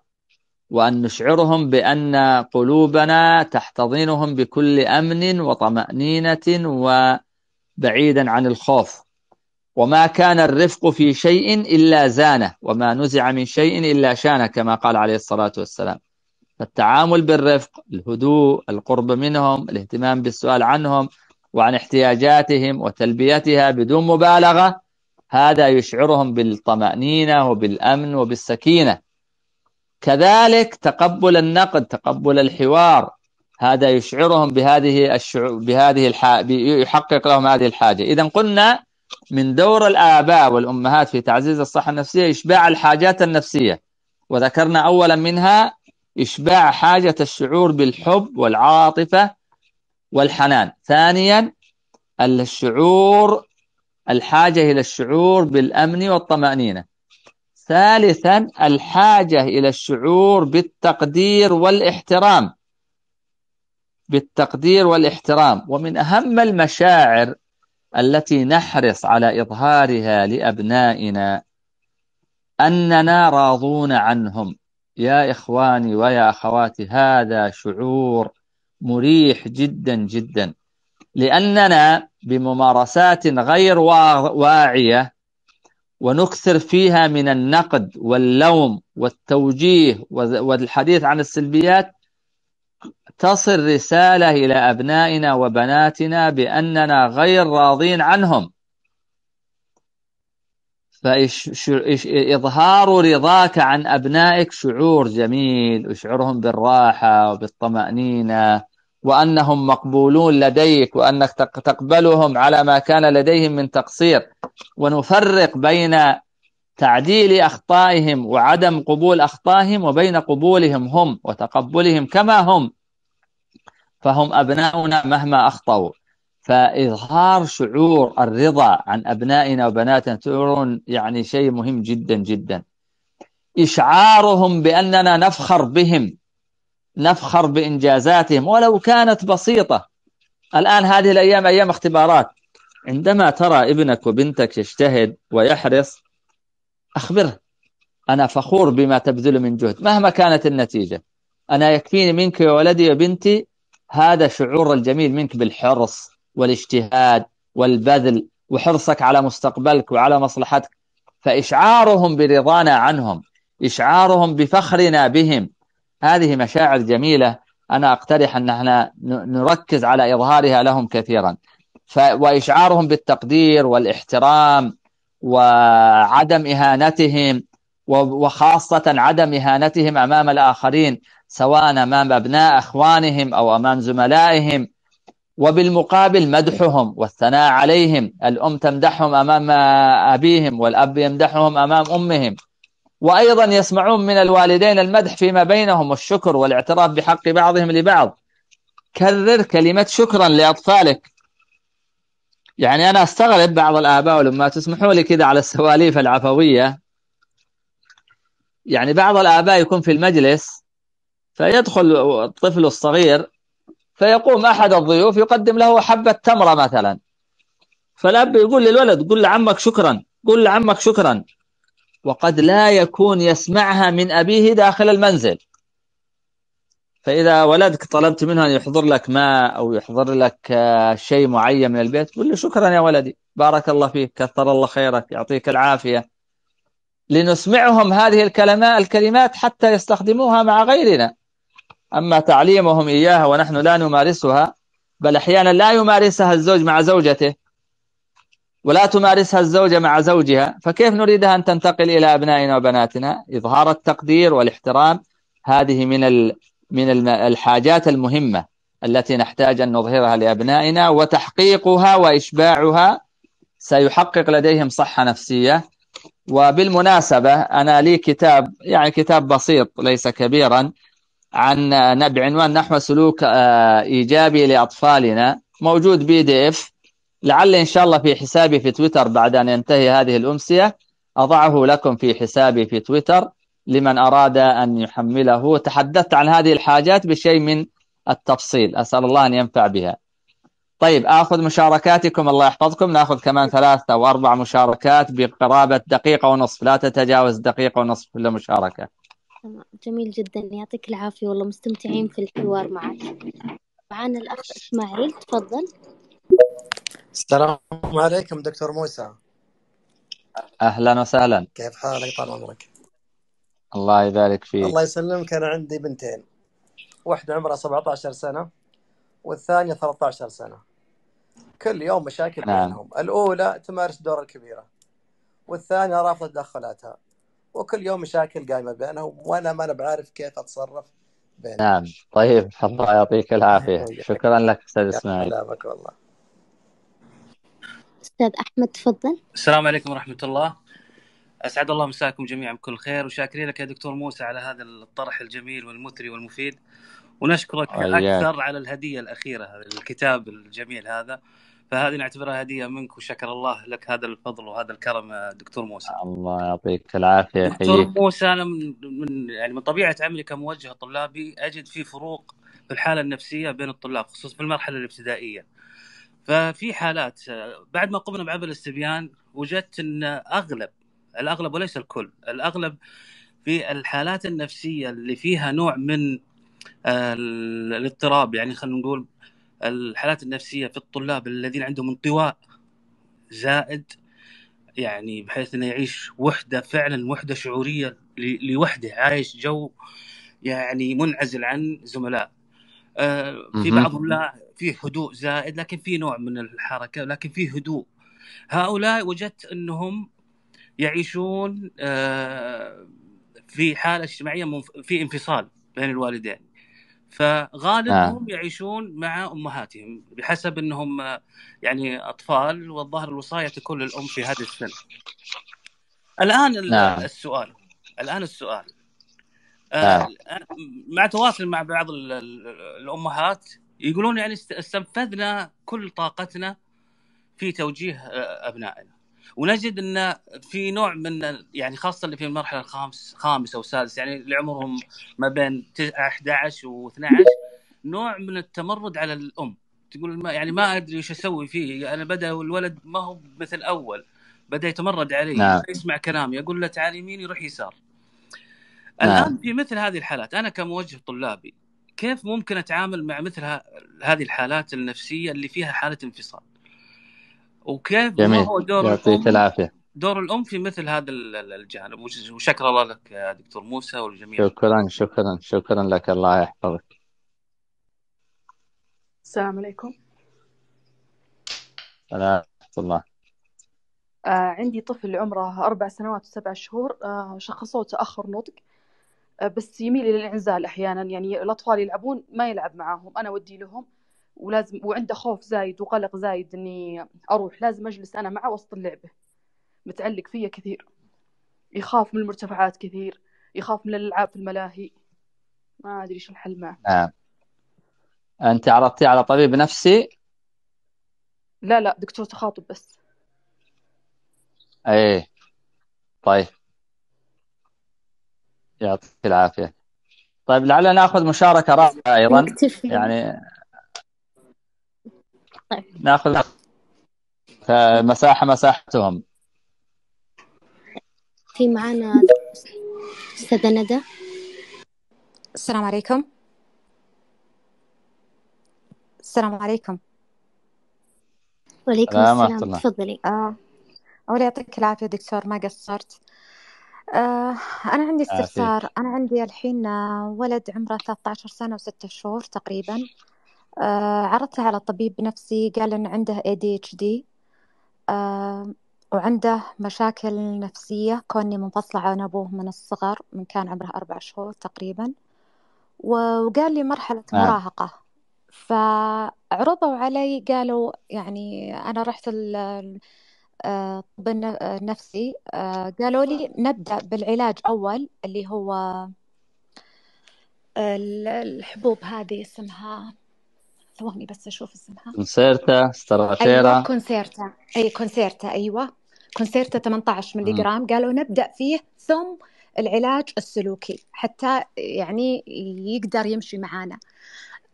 وان نشعرهم بان قلوبنا تحتضنهم بكل امن وطمانينه وبعيدا عن الخوف وما كان الرفق في شيء الا زانه وما نزع من شيء الا شانه كما قال عليه الصلاه والسلام فالتعامل بالرفق الهدوء القرب منهم الاهتمام بالسؤال عنهم وعن احتياجاتهم وتلبيتها بدون مبالغة هذا يشعرهم بالطمأنينة وبالأمن وبالسكينة كذلك تقبل النقد تقبل الحوار هذا يشعرهم بهذه الشعور بهذه الح... يحقق لهم هذه الحاجة إذا قلنا من دور الآباء والأمهات في تعزيز الصحة النفسية إشباع الحاجات النفسية وذكرنا أولا منها إشباع حاجة الشعور بالحب والعاطفة والحنان ثانيا الشعور الحاجة إلى الشعور بالأمن والطمأنينة ثالثا الحاجة إلى الشعور بالتقدير والاحترام بالتقدير والاحترام ومن أهم المشاعر التي نحرص على إظهارها لأبنائنا أننا راضون عنهم يا إخواني ويا أخواتي هذا شعور مريح جدا جدا لأننا بممارسات غير واعية ونكثر فيها من النقد واللوم والتوجيه والحديث عن السلبيات تصل رسالة إلى أبنائنا وبناتنا بأننا غير راضين عنهم فإظهار رضاك عن أبنائك شعور جميل أشعرهم بالراحة وبالطمأنينة وأنهم مقبولون لديك وأنك تقبلهم على ما كان لديهم من تقصير ونفرق بين تعديل أخطائهم وعدم قبول أخطائهم وبين قبولهم هم وتقبلهم كما هم فهم أبناؤنا مهما أخطأوا فإظهار شعور الرضا عن أبنائنا وبناتنا ترون يعني شيء مهم جدا جدا إشعارهم بأننا نفخر بهم نفخر بإنجازاتهم ولو كانت بسيطة الآن هذه الأيام أيام اختبارات عندما ترى ابنك وبنتك يجتهد ويحرص أخبره أنا فخور بما تبذله من جهد مهما كانت النتيجة أنا يكفيني منك يا ولدي وبنتي هذا شعور الجميل منك بالحرص والاجتهاد والبذل وحرصك على مستقبلك وعلى مصلحتك فإشعارهم برضانا عنهم إشعارهم بفخرنا بهم هذه مشاعر جميلة أنا أقترح أن احنا نركز على إظهارها لهم كثيرا ف... وإشعارهم بالتقدير والاحترام وعدم إهانتهم وخاصة عدم إهانتهم أمام الآخرين سواء أمام أبناء أخوانهم أو أمام زملائهم وبالمقابل مدحهم والثناء عليهم الأم تمدحهم أمام أبيهم والأب يمدحهم أمام أمهم وأيضا يسمعون من الوالدين المدح فيما بينهم والشكر والاعتراف بحق بعضهم لبعض كرر كلمة شكرا لأطفالك يعني أنا أستغرب بعض الآباء والأمهات تسمحوا لي كذا على السواليف العفوية يعني بعض الآباء يكون في المجلس فيدخل الطفل الصغير فيقوم أحد الضيوف يقدم له حبة تمرة مثلا فالأب يقول للولد قل لعمك شكرا قل لعمك شكرا وقد لا يكون يسمعها من أبيه داخل المنزل فإذا ولدك طلبت منه أن يحضر لك ماء أو يحضر لك آه، شيء معين من البيت قل له شكرا يا ولدي بارك الله فيك كثر الله خيرك يعطيك العافية لنسمعهم هذه الكلمات الكلمات حتى يستخدموها مع غيرنا أما تعليمهم إياها ونحن لا نمارسها بل أحيانا لا يمارسها الزوج مع زوجته ولا تمارسها الزوجة مع زوجها فكيف نريدها أن تنتقل إلى أبنائنا وبناتنا إظهار التقدير والاحترام هذه من من الحاجات المهمة التي نحتاج أن نظهرها لأبنائنا وتحقيقها وإشباعها سيحقق لديهم صحة نفسية وبالمناسبة أنا لي كتاب يعني كتاب بسيط ليس كبيرا عن بعنوان نحو سلوك آه، ايجابي لاطفالنا موجود بي دي اف لعل ان شاء الله في حسابي في تويتر بعد ان ينتهي هذه الامسيه اضعه لكم في حسابي في تويتر لمن اراد ان يحمله تحدثت عن هذه الحاجات بشيء من التفصيل اسال الله ان ينفع بها. طيب اخذ مشاركاتكم الله يحفظكم ناخذ كمان ثلاث او اربع مشاركات بقرابه دقيقه ونصف لا تتجاوز دقيقه ونصف كل مشاركه. تمام جميل جدا يعطيك العافية والله مستمتعين في الحوار معك معنا الأخ إسماعيل تفضل السلام عليكم دكتور موسى أهلا وسهلا كيف حالك طال عمرك الله يبارك فيك الله يسلمك أنا عندي بنتين واحدة عمرها 17 سنة والثانية 13 سنة كل يوم مشاكل نعم. بينهم الأولى تمارس دور الكبيرة والثانية رافضة تدخلاتها وكل يوم مشاكل قايمه بينهم وانا ما انا بعارف كيف اتصرف بينهم. نعم طيب الله يعطيك العافيه شكرا لك استاذ اسماعيل سلامك والله استاذ احمد تفضل السلام عليكم ورحمه الله اسعد الله مساكم جميعا بكل خير وشاكرين لك يا دكتور موسى على هذا الطرح الجميل والمثري والمفيد ونشكرك أيه. اكثر على الهديه الاخيره الكتاب الجميل هذا فهذه نعتبرها هديه منك وشكر الله لك هذا الفضل وهذا الكرم آه، دكتور موسى الله يعطيك العافيه دكتور موسى انا من, من يعني من طبيعه عملي كموجه طلابي اجد في فروق في الحاله النفسيه بين الطلاب خصوصا في المرحله الابتدائيه ففي حالات آه، بعد ما قمنا بعمل الاستبيان وجدت ان اغلب الاغلب وليس الكل الاغلب في الحالات النفسيه اللي فيها نوع من آه، الاضطراب يعني خلينا نقول الحالات النفسيه في الطلاب الذين عندهم انطواء زائد يعني بحيث انه يعيش وحده فعلا وحده شعوريه لوحده عايش جو يعني منعزل عن زملاء آه، في بعضهم لا في هدوء زائد لكن في نوع من الحركه لكن في هدوء هؤلاء وجدت انهم يعيشون آه، في حاله اجتماعيه في انفصال بين الوالدين فغالبهم آه. يعيشون مع امهاتهم بحسب انهم آه، يعني اطفال والظاهر الوصايه تكون للام في هذه السن. الان آه. السؤال الان السؤال آه. نعم. مع تواصل مع بعض الامهات يقولون يعني استنفذنا كل طاقتنا في توجيه آه، ابنائنا ونجد ان في نوع من يعني خاصه اللي في المرحله الخامس او سادس يعني اللي عمرهم ما بين 11 و12 نوع من التمرد على الام تقول ما يعني ما ادري وش اسوي فيه يعني انا بدا الولد ما هو مثل اول بدا يتمرد علي نعم. يسمع كلامي اقول له تعال يمين يروح يسار نعم. الان في مثل هذه الحالات انا كموجه طلابي كيف ممكن اتعامل مع مثل هذه الحالات النفسيه اللي فيها حاله انفصال وكيف ما هو دور يعطيك العافيه دور الام في مثل هذا الجانب وشكر الله لك دكتور موسى والجميع شكرا شكرا شكرا لك الله يحفظك السلام عليكم السلام ورحمه الله آه عندي طفل عمره أربع سنوات وسبع شهور آه شخصوه تأخر نطق آه بس يميل إلى الانعزال أحيانا يعني الأطفال يلعبون ما يلعب معاهم أنا ودي لهم ولازم وعنده خوف زايد وقلق زايد اني اروح لازم اجلس انا معه وسط اللعبه متعلق فيا كثير يخاف من المرتفعات كثير يخاف من الالعاب في الملاهي ما ادري ايش الحل معه نعم انت عرضتيه على طبيب نفسي لا لا دكتور تخاطب بس ايه طيب يعطيك العافيه طيب لعلنا ناخذ مشاركه رائعه ايضا يعني طيب. ناخذ مساحه مساحتهم في معانا استاذه ندى السلام عليكم السلام عليكم وعليكم السلام تفضلي آه. أول يعطيك العافية دكتور ما قصرت آه، أنا عندي استفسار أنا عندي الحين آه، ولد عمره 13 سنة وستة شهور تقريبا آه، عرضتها على طبيب نفسي قال إن عنده ADHD آه، وعنده مشاكل نفسية كوني منفصلة عن أبوه من الصغر من كان عمره أربع شهور تقريبا وقال لي مرحلة آه. مراهقة فعرضوا علي قالوا يعني أنا رحت الطب آه، النفسي قالوا لي نبدأ بالعلاج أول اللي هو الحبوب هذه اسمها ثواني بس اشوف اسمها كونسيرتا ستراتيرا أيوة كونسيرتا اي كونسيرتا ايوه كونسيرتا 18 ملي جرام قالوا نبدا فيه ثم العلاج السلوكي حتى يعني يقدر يمشي معانا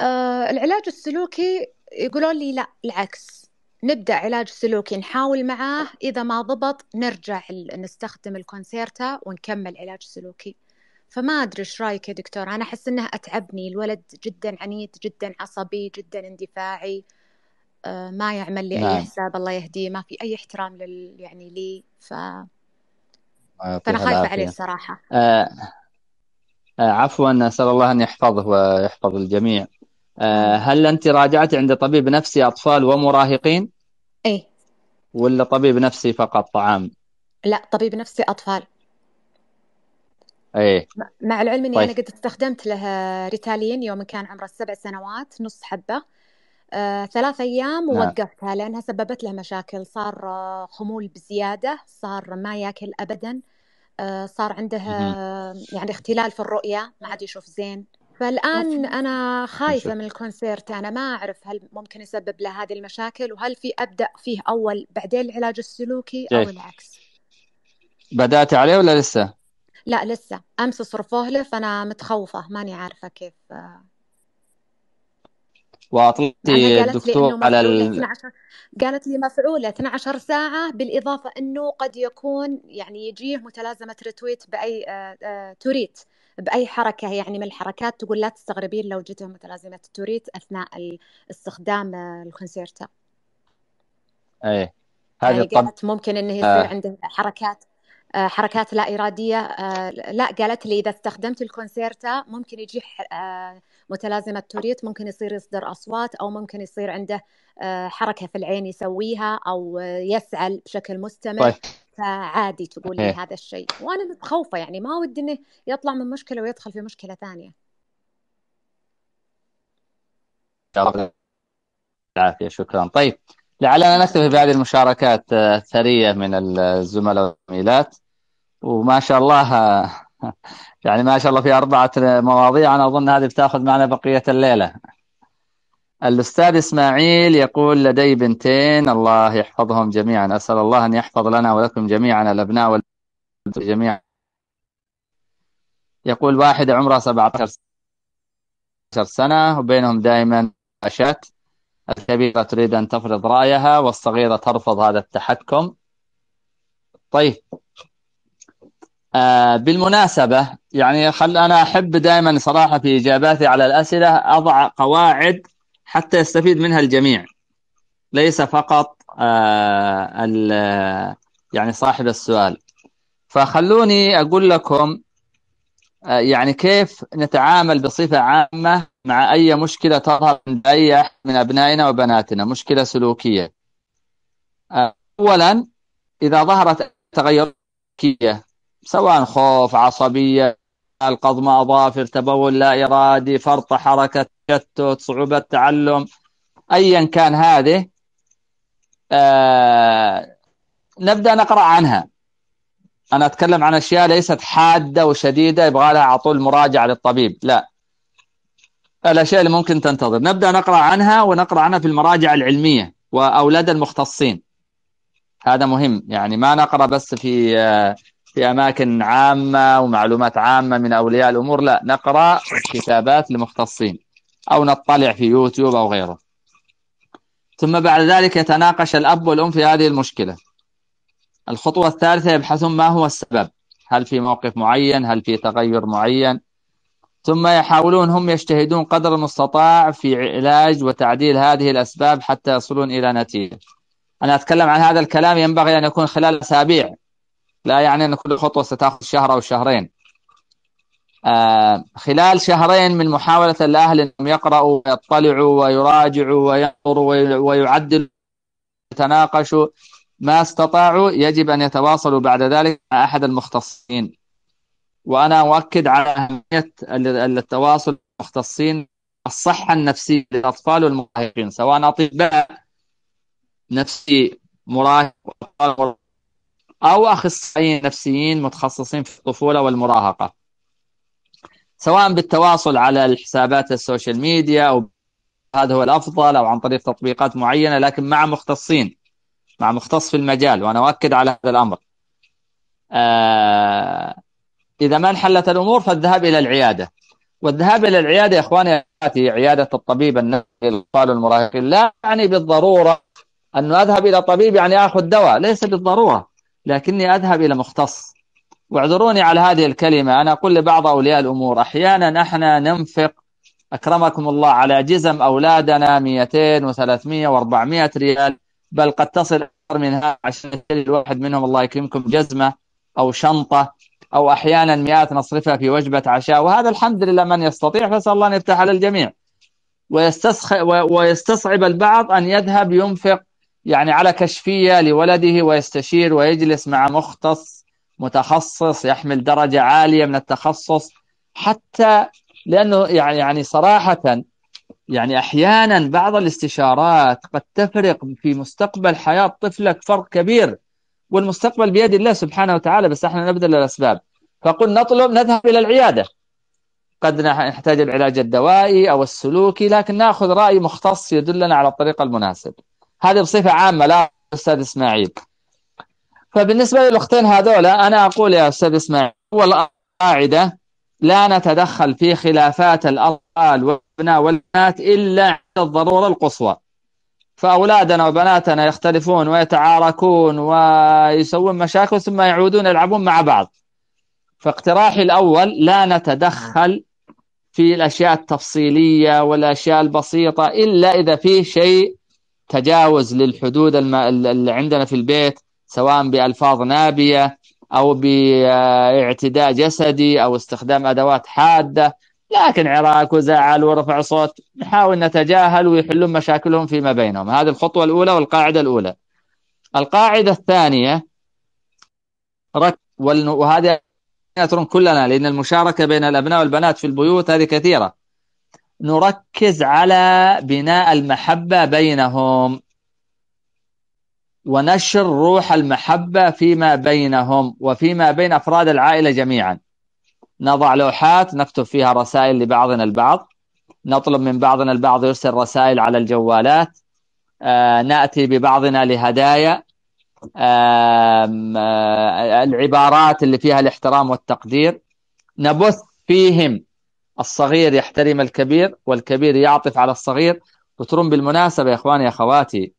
آه العلاج السلوكي يقولون لي لا العكس نبدا علاج سلوكي نحاول معاه اذا ما ضبط نرجع نستخدم الكونسيرتا ونكمل علاج سلوكي فما ادري ايش رايك يا دكتور انا احس انها اتعبني الولد جدا عنيد جدا عصبي جدا اندفاعي آه، ما يعمل لي نعم. اي حساب الله يهديه ما في اي احترام لل يعني لي ف فانا خايفه عليه الصراحه آه،, آه عفوا اسال الله ان يحفظه ويحفظ الجميع آه هل انت راجعتي عند طبيب نفسي اطفال ومراهقين؟ ايه ولا طبيب نفسي فقط طعام؟ لا طبيب نفسي اطفال ايه مع العلم اني طيب. انا قد استخدمت لها ريتالين يوم كان عمره سبع سنوات نص حبه آه، ثلاث ايام نعم. ووقفتها لانها سببت له مشاكل صار خمول بزياده صار ما ياكل ابدا آه، صار عنده يعني اختلال في الرؤيه ما عاد يشوف زين فالان انا خايفه من الكونسيرت انا ما اعرف هل ممكن يسبب له هذه المشاكل وهل في ابدا فيه اول بعدين العلاج السلوكي او العكس بدات عليه ولا لسه لا لسه امس صرفوه له فانا متخوفه ماني عارفه كيف واعطيتي الدكتور على ال... قالت لي مفعوله 12 ساعه بالاضافه انه قد يكون يعني يجيه متلازمه ريتويت باي آه، آه، توريت باي حركه يعني من الحركات تقول لا تستغربين لو جته متلازمه التوريت اثناء استخدام الخنسيرتا آه، ايه هذه يعني ممكن انه يصير آه. عنده حركات آه، حركات لا إرادية آه، لا قالت لي إذا استخدمت الكونسيرتا ممكن يجي آه، متلازمة توريت ممكن يصير يصدر أصوات أو ممكن يصير عنده حركة في العين يسويها أو يسعل بشكل مستمر طيب. فعادي تقول لي إيه. هذا الشيء وأنا متخوفة يعني ما ودي أنه يطلع من مشكلة ويدخل في مشكلة ثانية العافية شكرا طيب لعلنا نكتفي بهذه المشاركات الثرية من الزملاء والزميلات وما شاء الله يعني ما شاء الله في أربعة مواضيع أنا أظن هذه بتاخذ معنا بقية الليلة الأستاذ إسماعيل يقول لدي بنتين الله يحفظهم جميعا أسأل الله أن يحفظ لنا ولكم جميعا الأبناء والبنات جميعا يقول واحدة عمرها 17 سنة وبينهم دائما أشات الكبيرة تريد أن تفرض رأيها والصغيرة ترفض هذا التحكم طيب آه، بالمناسبة يعني خل أنا أحب دائما صراحة في إجاباتي على الأسئلة أضع قواعد حتى يستفيد منها الجميع ليس فقط آه يعني صاحب السؤال فخلوني أقول لكم آه يعني كيف نتعامل بصفة عامة مع أي مشكلة تظهر عند أي من أبنائنا وبناتنا مشكلة سلوكية آه، أولا إذا ظهرت تغيرات سواء خوف عصبية القضم أظافر تبول لا إرادي فرط حركة تشتت صعوبة تعلم أيا كان هذه آه نبدأ نقرأ عنها أنا أتكلم عن أشياء ليست حادة وشديدة يبغى لها على طول مراجعة للطبيب لا الأشياء اللي ممكن تنتظر نبدأ نقرأ عنها ونقرأ عنها في المراجع العلمية وأولاد المختصين هذا مهم يعني ما نقرأ بس في آه في أماكن عامة ومعلومات عامة من أولياء الأمور لا نقرأ كتابات لمختصين أو نطلع في يوتيوب أو غيره ثم بعد ذلك يتناقش الأب والأم في هذه المشكلة الخطوة الثالثة يبحثون ما هو السبب هل في موقف معين هل في تغير معين ثم يحاولون هم يجتهدون قدر المستطاع في علاج وتعديل هذه الأسباب حتى يصلون إلى نتيجة أنا أتكلم عن هذا الكلام ينبغي أن يكون خلال أسابيع لا يعني أن كل خطوة ستأخذ شهر أو شهرين آه خلال شهرين من محاولة الأهل أنهم يقرأوا ويطلعوا ويراجعوا وينظروا ويعدلوا ويتناقشوا ما استطاعوا يجب أن يتواصلوا بعد ذلك مع أحد المختصين وأنا أؤكد على أهمية التواصل المختصين الصحة النفسية للأطفال والمراهقين سواء أطباء نفسي مراهق أو أخصائيين نفسيين متخصصين في الطفولة والمراهقة سواء بالتواصل على الحسابات السوشيال ميديا أو هذا هو الأفضل أو عن طريق تطبيقات معينة لكن مع مختصين مع مختص في المجال وأنا أؤكد على هذا الأمر آه إذا ما انحلت الأمور فالذهاب إلى العيادة والذهاب إلى العيادة يا إخواني عيادة الطبيب النفسي للأطفال والمراهقين لا يعني بالضرورة أنه أذهب إلى طبيب يعني آخذ دواء ليس بالضرورة لكني أذهب إلى مختص واعذروني على هذه الكلمة أنا أقول لبعض أولياء الأمور أحيانا احنا ننفق أكرمكم الله على جزم أولادنا 200 و300 و400 ريال بل قد تصل أكثر من عشان الواحد منهم الله يكرمكم جزمة أو شنطة أو أحيانا مئات نصرفها في وجبة عشاء وهذا الحمد لله من يستطيع فسأل الله أن يفتح على الجميع ويستصعب البعض أن يذهب ينفق يعني على كشفية لولده ويستشير ويجلس مع مختص متخصص يحمل درجة عالية من التخصص حتى لأنه يعني يعني صراحة يعني أحيانا بعض الاستشارات قد تفرق في مستقبل حياة طفلك فرق كبير والمستقبل بيد الله سبحانه وتعالى بس احنا نبذل الأسباب فقل نطلب نذهب إلى العيادة قد نحتاج العلاج الدوائي أو السلوكي لكن نأخذ رأي مختص يدلنا على الطريق المناسب هذه بصفه عامه لا استاذ اسماعيل فبالنسبه للاختين هذولا انا اقول يا استاذ اسماعيل اول قاعده لا نتدخل في خلافات الاطفال والابناء والبنات الا عند الضروره القصوى فاولادنا وبناتنا يختلفون ويتعاركون ويسوون مشاكل ثم يعودون يلعبون مع بعض فاقتراحي الاول لا نتدخل في الاشياء التفصيليه والاشياء البسيطه الا اذا فيه شيء تجاوز للحدود اللي عندنا في البيت سواء بألفاظ نابية أو باعتداء جسدي أو استخدام أدوات حادة لكن عراك وزعل ورفع صوت نحاول نتجاهل ويحلون مشاكلهم فيما بينهم هذه الخطوة الأولى والقاعدة الأولى القاعدة الثانية وهذه كلنا لأن المشاركة بين الأبناء والبنات في البيوت هذه كثيرة نركز على بناء المحبة بينهم ونشر روح المحبة فيما بينهم وفيما بين أفراد العائلة جميعا نضع لوحات نكتب فيها رسائل لبعضنا البعض نطلب من بعضنا البعض يرسل رسائل على الجوالات آه، نأتي ببعضنا لهدايا آه، العبارات اللي فيها الاحترام والتقدير نبث فيهم الصغير يحترم الكبير والكبير يعطف على الصغير وترون بالمناسبة يا إخواني يا أخواتي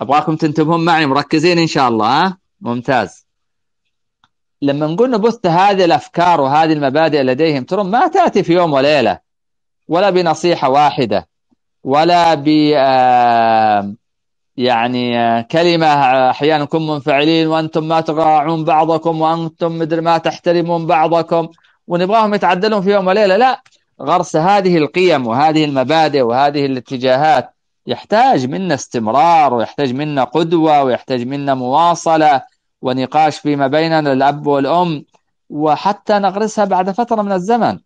أبغاكم تنتبهون معي مركزين إن شاء الله ها ممتاز لما نقول نبث هذه الأفكار وهذه المبادئ لديهم ترون ما تأتي في يوم وليلة ولا بنصيحة واحدة ولا ب يعني آه، كلمة آه، أحيانا نكون منفعلين وأنتم ما تراعون بعضكم وأنتم مدري ما تحترمون بعضكم ونبغاهم يتعدلون في يوم وليله لا غرس هذه القيم وهذه المبادئ وهذه الاتجاهات يحتاج منا استمرار ويحتاج منا قدوه ويحتاج منا مواصله ونقاش فيما بيننا الاب والام وحتى نغرسها بعد فتره من الزمن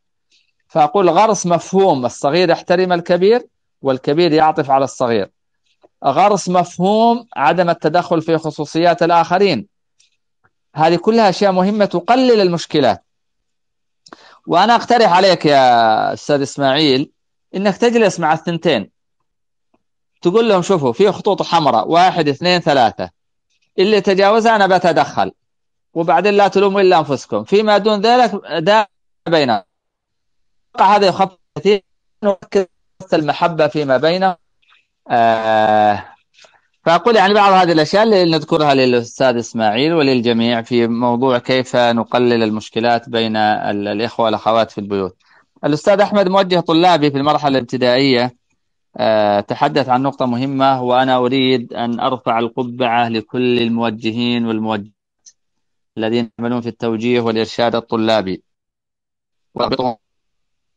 فاقول غرس مفهوم الصغير يحترم الكبير والكبير يعطف على الصغير غرس مفهوم عدم التدخل في خصوصيات الاخرين هذه كلها اشياء مهمه تقلل المشكلات وانا اقترح عليك يا استاذ اسماعيل انك تجلس مع الثنتين تقول لهم شوفوا في خطوط حمراء واحد اثنين ثلاثة اللي تجاوزها أنا بتدخل وبعدين لا تلوموا إلا أنفسكم فيما دون ذلك دا بيننا هذا يخفف كثير المحبة فيما بين آه فأقول يعني بعض هذه الأشياء اللي نذكرها للأستاذ إسماعيل وللجميع في موضوع كيف نقلل المشكلات بين الإخوة والأخوات في البيوت الأستاذ أحمد موجه طلابي في المرحلة الابتدائية آه، تحدث عن نقطة مهمة وأنا أريد أن أرفع القبعة لكل الموجهين والموجهات الذين يعملون في التوجيه والإرشاد الطلابي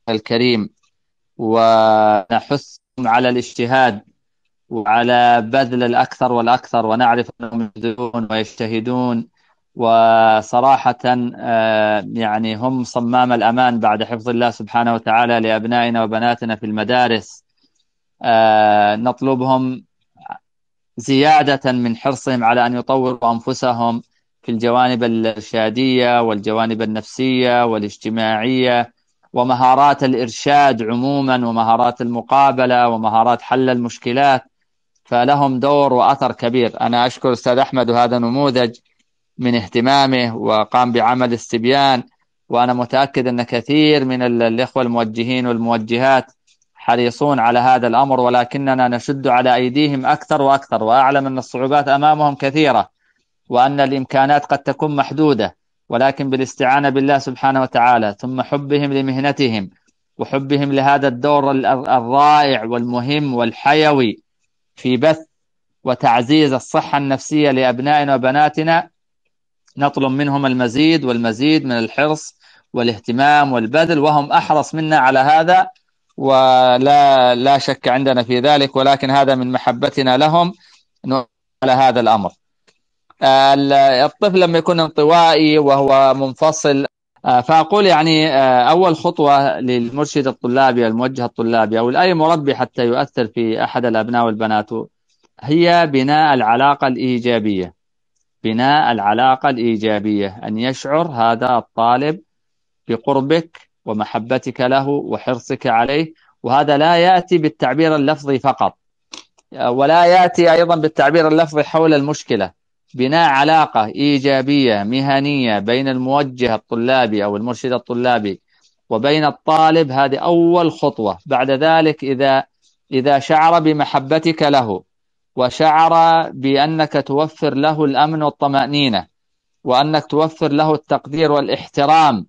الكريم ونحثهم على الاجتهاد وعلى بذل الأكثر والأكثر ونعرف أنهم يبذلون ويجتهدون وصراحة آه، يعني هم صمام الأمان بعد حفظ الله سبحانه وتعالى لأبنائنا وبناتنا في المدارس آه، نطلبهم زيادة من حرصهم على أن يطوروا أنفسهم في الجوانب الإرشادية والجوانب النفسية والاجتماعية ومهارات الإرشاد عموما ومهارات المقابلة ومهارات حل المشكلات فلهم دور وأثر كبير أنا أشكر أستاذ أحمد وهذا نموذج من اهتمامه وقام بعمل استبيان وأنا متأكد أن كثير من الإخوة الموجهين والموجهات حريصون على هذا الأمر ولكننا نشد على أيديهم أكثر وأكثر وأعلم أن الصعوبات أمامهم كثيرة وأن الإمكانات قد تكون محدودة ولكن بالاستعانة بالله سبحانه وتعالى ثم حبهم لمهنتهم وحبهم لهذا الدور الرائع والمهم والحيوي في بث وتعزيز الصحة النفسية لأبنائنا وبناتنا نطلب منهم المزيد والمزيد من الحرص والاهتمام والبذل وهم أحرص منا على هذا ولا لا شك عندنا في ذلك ولكن هذا من محبتنا لهم على هذا الأمر الطفل لما يكون انطوائي وهو منفصل آه، فأقول يعني آه، أول خطوة للمرشد الطلابي الموجه الطلابي أو لأي مربي حتى يؤثر في أحد الأبناء والبنات هي بناء العلاقة الإيجابية بناء العلاقة الإيجابية أن يشعر هذا الطالب بقربك ومحبتك له وحرصك عليه وهذا لا يأتي بالتعبير اللفظي فقط آه، ولا يأتي أيضا بالتعبير اللفظي حول المشكلة بناء علاقة إيجابية مهنية بين الموجه الطلابي أو المرشد الطلابي وبين الطالب هذه أول خطوة بعد ذلك إذا إذا شعر بمحبتك له وشعر بأنك توفر له الأمن والطمأنينة وأنك توفر له التقدير والاحترام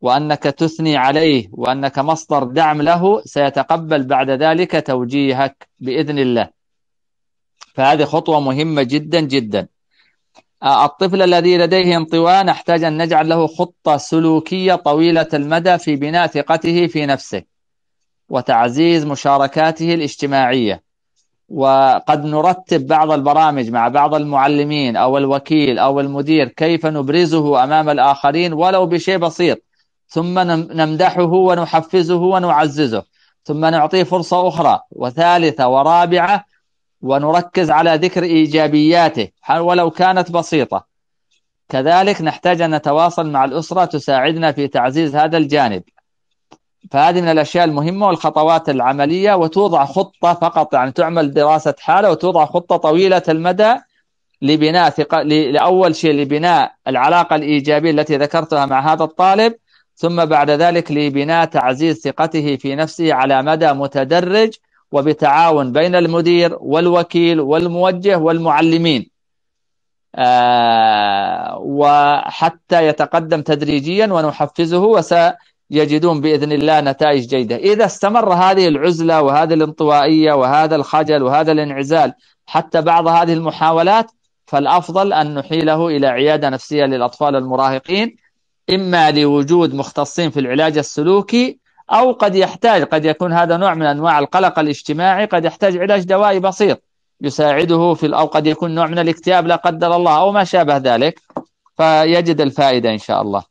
وأنك تثني عليه وأنك مصدر دعم له سيتقبل بعد ذلك توجيهك بإذن الله فهذه خطوة مهمة جدا جدا الطفل الذي لديه انطواء نحتاج أن نجعل له خطة سلوكية طويلة المدى في بناء ثقته في نفسه وتعزيز مشاركاته الاجتماعية وقد نرتب بعض البرامج مع بعض المعلمين أو الوكيل أو المدير كيف نبرزه أمام الآخرين ولو بشيء بسيط ثم نمدحه ونحفزه ونعززه ثم نعطيه فرصة أخرى وثالثة ورابعة ونركز على ذكر إيجابياته ولو كانت بسيطة كذلك نحتاج أن نتواصل مع الأسرة تساعدنا في تعزيز هذا الجانب فهذه من الأشياء المهمة والخطوات العملية وتوضع خطة فقط يعني تعمل دراسة حالة وتوضع خطة طويلة المدى لبناء ثق... لأول شيء لبناء العلاقة الإيجابية التي ذكرتها مع هذا الطالب ثم بعد ذلك لبناء تعزيز ثقته في نفسه على مدى متدرج وبتعاون بين المدير والوكيل والموجه والمعلمين آه، وحتى يتقدم تدريجيا ونحفزه وسيجدون باذن الله نتائج جيده اذا استمر هذه العزله وهذه الانطوائيه وهذا الخجل وهذا الانعزال حتى بعض هذه المحاولات فالافضل ان نحيله الى عياده نفسيه للاطفال المراهقين اما لوجود مختصين في العلاج السلوكي أو قد يحتاج قد يكون هذا نوع من أنواع القلق الاجتماعي قد يحتاج علاج دوائي بسيط يساعده في أو قد يكون نوع من الاكتئاب لا قدر الله أو ما شابه ذلك فيجد الفائدة إن شاء الله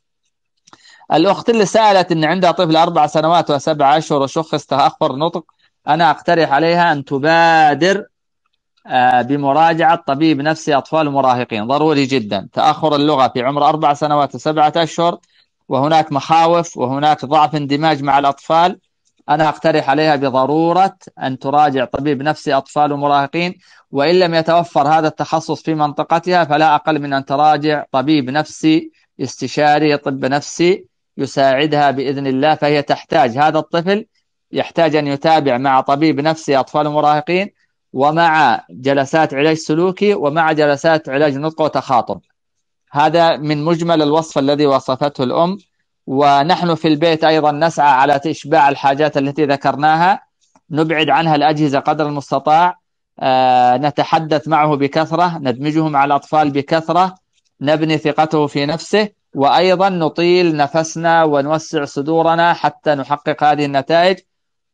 الأخت اللي سألت أن عندها طفل أربع سنوات وسبع أشهر وشخص تأخر نطق أنا أقترح عليها أن تبادر آه، بمراجعة طبيب نفسي أطفال مراهقين ضروري جدا تأخر اللغة في عمر أربع سنوات وسبعة أشهر وهناك مخاوف وهناك ضعف اندماج مع الأطفال أنا أقترح عليها بضرورة أن تراجع طبيب نفسي أطفال ومراهقين وإن لم يتوفر هذا التخصص في منطقتها فلا أقل من أن تراجع طبيب نفسي استشاري طب نفسي يساعدها بإذن الله فهي تحتاج هذا الطفل يحتاج أن يتابع مع طبيب نفسي أطفال ومراهقين ومع جلسات علاج سلوكي ومع جلسات علاج نطق وتخاطب هذا من مجمل الوصف الذي وصفته الأم ونحن في البيت أيضا نسعى على إشباع الحاجات التي ذكرناها نبعد عنها الأجهزة قدر المستطاع آه، نتحدث معه بكثرة ندمجه مع الأطفال بكثرة نبني ثقته في نفسه وأيضا نطيل نفسنا ونوسع صدورنا حتى نحقق هذه النتائج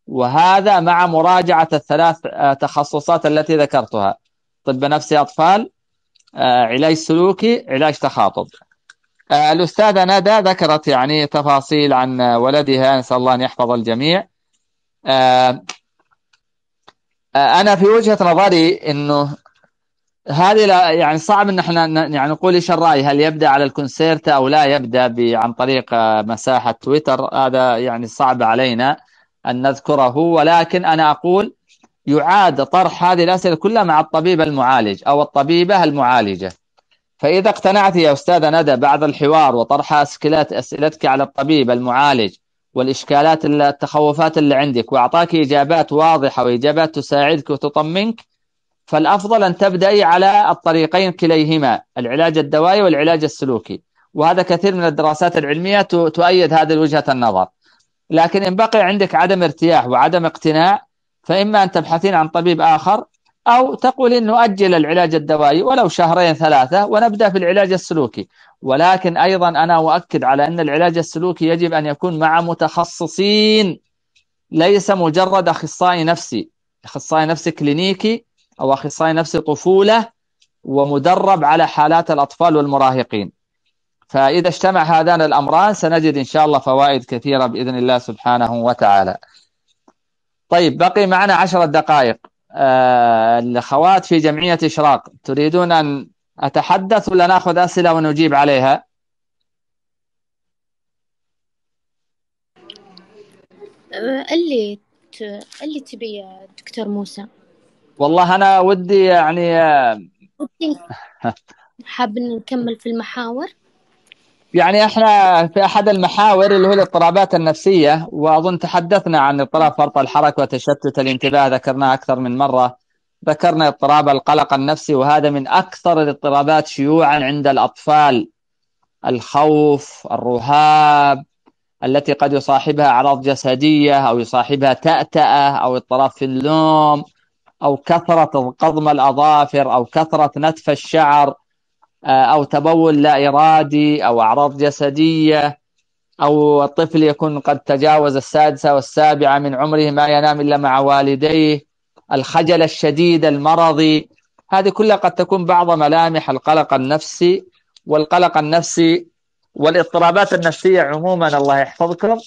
وهذا مع مراجعة الثلاث آه، تخصصات التي ذكرتها طب نفسي أطفال آه، علاج سلوكي علاج تخاطب آه، الأستاذة ندى ذكرت يعني تفاصيل عن ولدها نسأل الله أن يحفظ الجميع آه، أنا في وجهة نظري أنه هذه لا يعني صعب ان احنا يعني نقول ايش الراي هل يبدا على الكونسيرت او لا يبدا عن طريق مساحه تويتر هذا يعني صعب علينا ان نذكره ولكن انا اقول يعاد طرح هذه الأسئلة كلها مع الطبيب المعالج أو الطبيبة المعالجة فإذا اقتنعت يا أستاذة ندى بعد الحوار وطرح أسئلتك على الطبيب المعالج والإشكالات التخوفات اللي عندك وأعطاك إجابات واضحة وإجابات تساعدك وتطمنك فالأفضل أن تبدأي على الطريقين كليهما العلاج الدوائي والعلاج السلوكي وهذا كثير من الدراسات العلمية تؤيد هذه وجهة النظر لكن إن بقي عندك عدم ارتياح وعدم اقتناع فإما أن تبحثين عن طبيب آخر أو تقولين نؤجل العلاج الدوائي ولو شهرين ثلاثة ونبدأ في العلاج السلوكي ولكن أيضا أنا أؤكد على أن العلاج السلوكي يجب أن يكون مع متخصصين ليس مجرد أخصائي نفسي أخصائي نفسي كلينيكي أو أخصائي نفسي طفولة ومدرب على حالات الأطفال والمراهقين فإذا اجتمع هذان الأمران سنجد إن شاء الله فوائد كثيرة بإذن الله سبحانه وتعالى طيب بقي معنا عشر دقائق آه، الأخوات في جمعية إشراق تريدون أن أتحدث ولا نأخذ أسئلة ونجيب عليها آه، اللي اللي تبي يا دكتور موسى والله أنا ودي يعني آه، حاب نكمل في المحاور يعني احنا في احد المحاور اللي هو الاضطرابات النفسيه واظن تحدثنا عن اضطراب فرط الحركه وتشتت الانتباه ذكرناه اكثر من مره ذكرنا اضطراب القلق النفسي وهذا من اكثر الاضطرابات شيوعا عند الاطفال الخوف الرهاب التي قد يصاحبها اعراض جسديه او يصاحبها تأتأة او اضطراب في النوم او كثره قضم الاظافر او كثره نتف الشعر آه، أو تبول لا إرادي أو أعراض جسدية أو الطفل يكون قد تجاوز السادسة والسابعة من عمره ما ينام إلا مع والديه الخجل الشديد المرضي هذه كلها قد تكون بعض ملامح القلق النفسي والقلق النفسي والاضطرابات النفسية عموما الله يحفظكم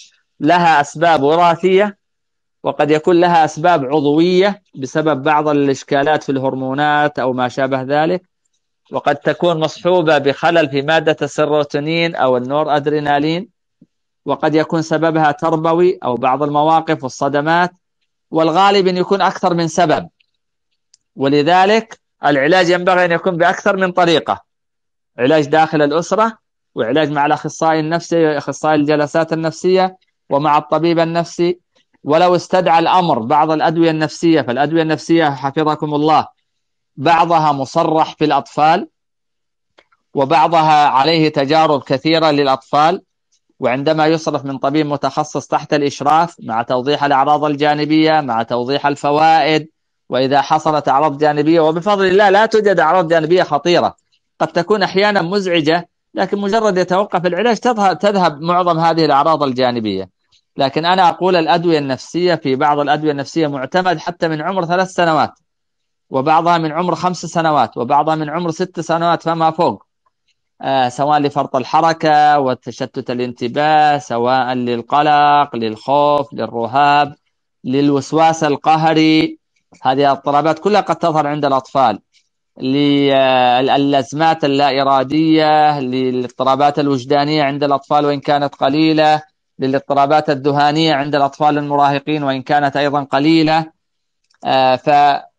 لها أسباب وراثية وقد يكون لها أسباب عضوية بسبب بعض الإشكالات في الهرمونات أو ما شابه ذلك وقد تكون مصحوبة بخلل في مادة السيروتونين أو النور أدرينالين وقد يكون سببها تربوي أو بعض المواقف والصدمات والغالب أن يكون أكثر من سبب ولذلك العلاج ينبغي أن يكون بأكثر من طريقة علاج داخل الأسرة وعلاج مع الأخصائي النفسي أخصائي الجلسات النفسية ومع الطبيب النفسي ولو استدعى الأمر بعض الأدوية النفسية فالأدوية النفسية حفظكم الله بعضها مصرح في الأطفال وبعضها عليه تجارب كثيرة للأطفال وعندما يصرف من طبيب متخصص تحت الإشراف مع توضيح الأعراض الجانبية مع توضيح الفوائد وإذا حصلت أعراض جانبية وبفضل الله لا توجد أعراض جانبية خطيرة قد تكون أحيانا مزعجة لكن مجرد يتوقف العلاج تذهب معظم هذه الأعراض الجانبية لكن أنا أقول الأدوية النفسية في بعض الأدوية النفسية معتمد حتى من عمر ثلاث سنوات وبعضها من عمر خمس سنوات وبعضها من عمر ست سنوات فما فوق آه، سواء لفرط الحركة وتشتت الانتباه سواء للقلق للخوف للرهاب للوسواس القهري هذه الاضطرابات كلها قد تظهر عند الأطفال للأزمات آه، اللا إرادية للاضطرابات الوجدانية عند الأطفال وإن كانت قليلة للاضطرابات الذهانية عند الأطفال المراهقين وإن كانت أيضا قليلة آه، ف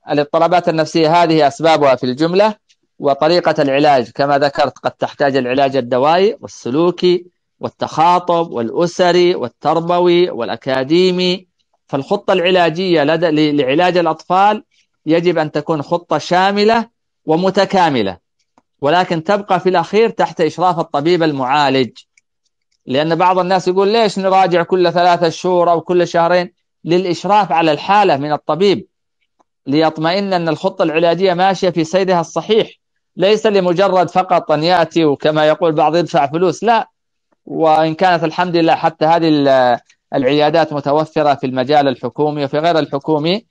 الاضطرابات النفسية هذه أسبابها في الجملة وطريقة العلاج كما ذكرت قد تحتاج العلاج الدوائي والسلوكي والتخاطب والأسري والتربوي والأكاديمي فالخطة العلاجية لدى لعلاج الأطفال يجب أن تكون خطة شاملة ومتكاملة ولكن تبقى في الأخير تحت إشراف الطبيب المعالج لأن بعض الناس يقول ليش نراجع كل ثلاثة شهور أو كل شهرين للإشراف على الحالة من الطبيب ليطمئن أن الخطة العلاجية ماشية في سيرها الصحيح ليس لمجرد فقط أن يأتي وكما يقول بعض يدفع فلوس لا وإن كانت الحمد لله حتى هذه العيادات متوفرة في المجال الحكومي وفي غير الحكومي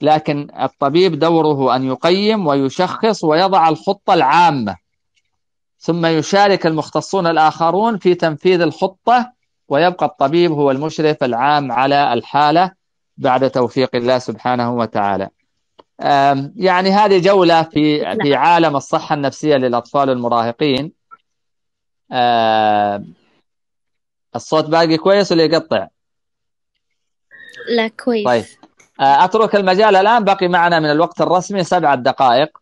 لكن الطبيب دوره أن يقيم ويشخص ويضع الخطة العامة ثم يشارك المختصون الآخرون في تنفيذ الخطة ويبقى الطبيب هو المشرف العام على الحالة بعد توفيق الله سبحانه وتعالى يعني هذه جولة في نعم. في عالم الصحة النفسية للأطفال والمراهقين الصوت باقي كويس ولا يقطع؟ لا كويس طيب آه، أترك المجال الآن بقي معنا من الوقت الرسمي سبعة دقائق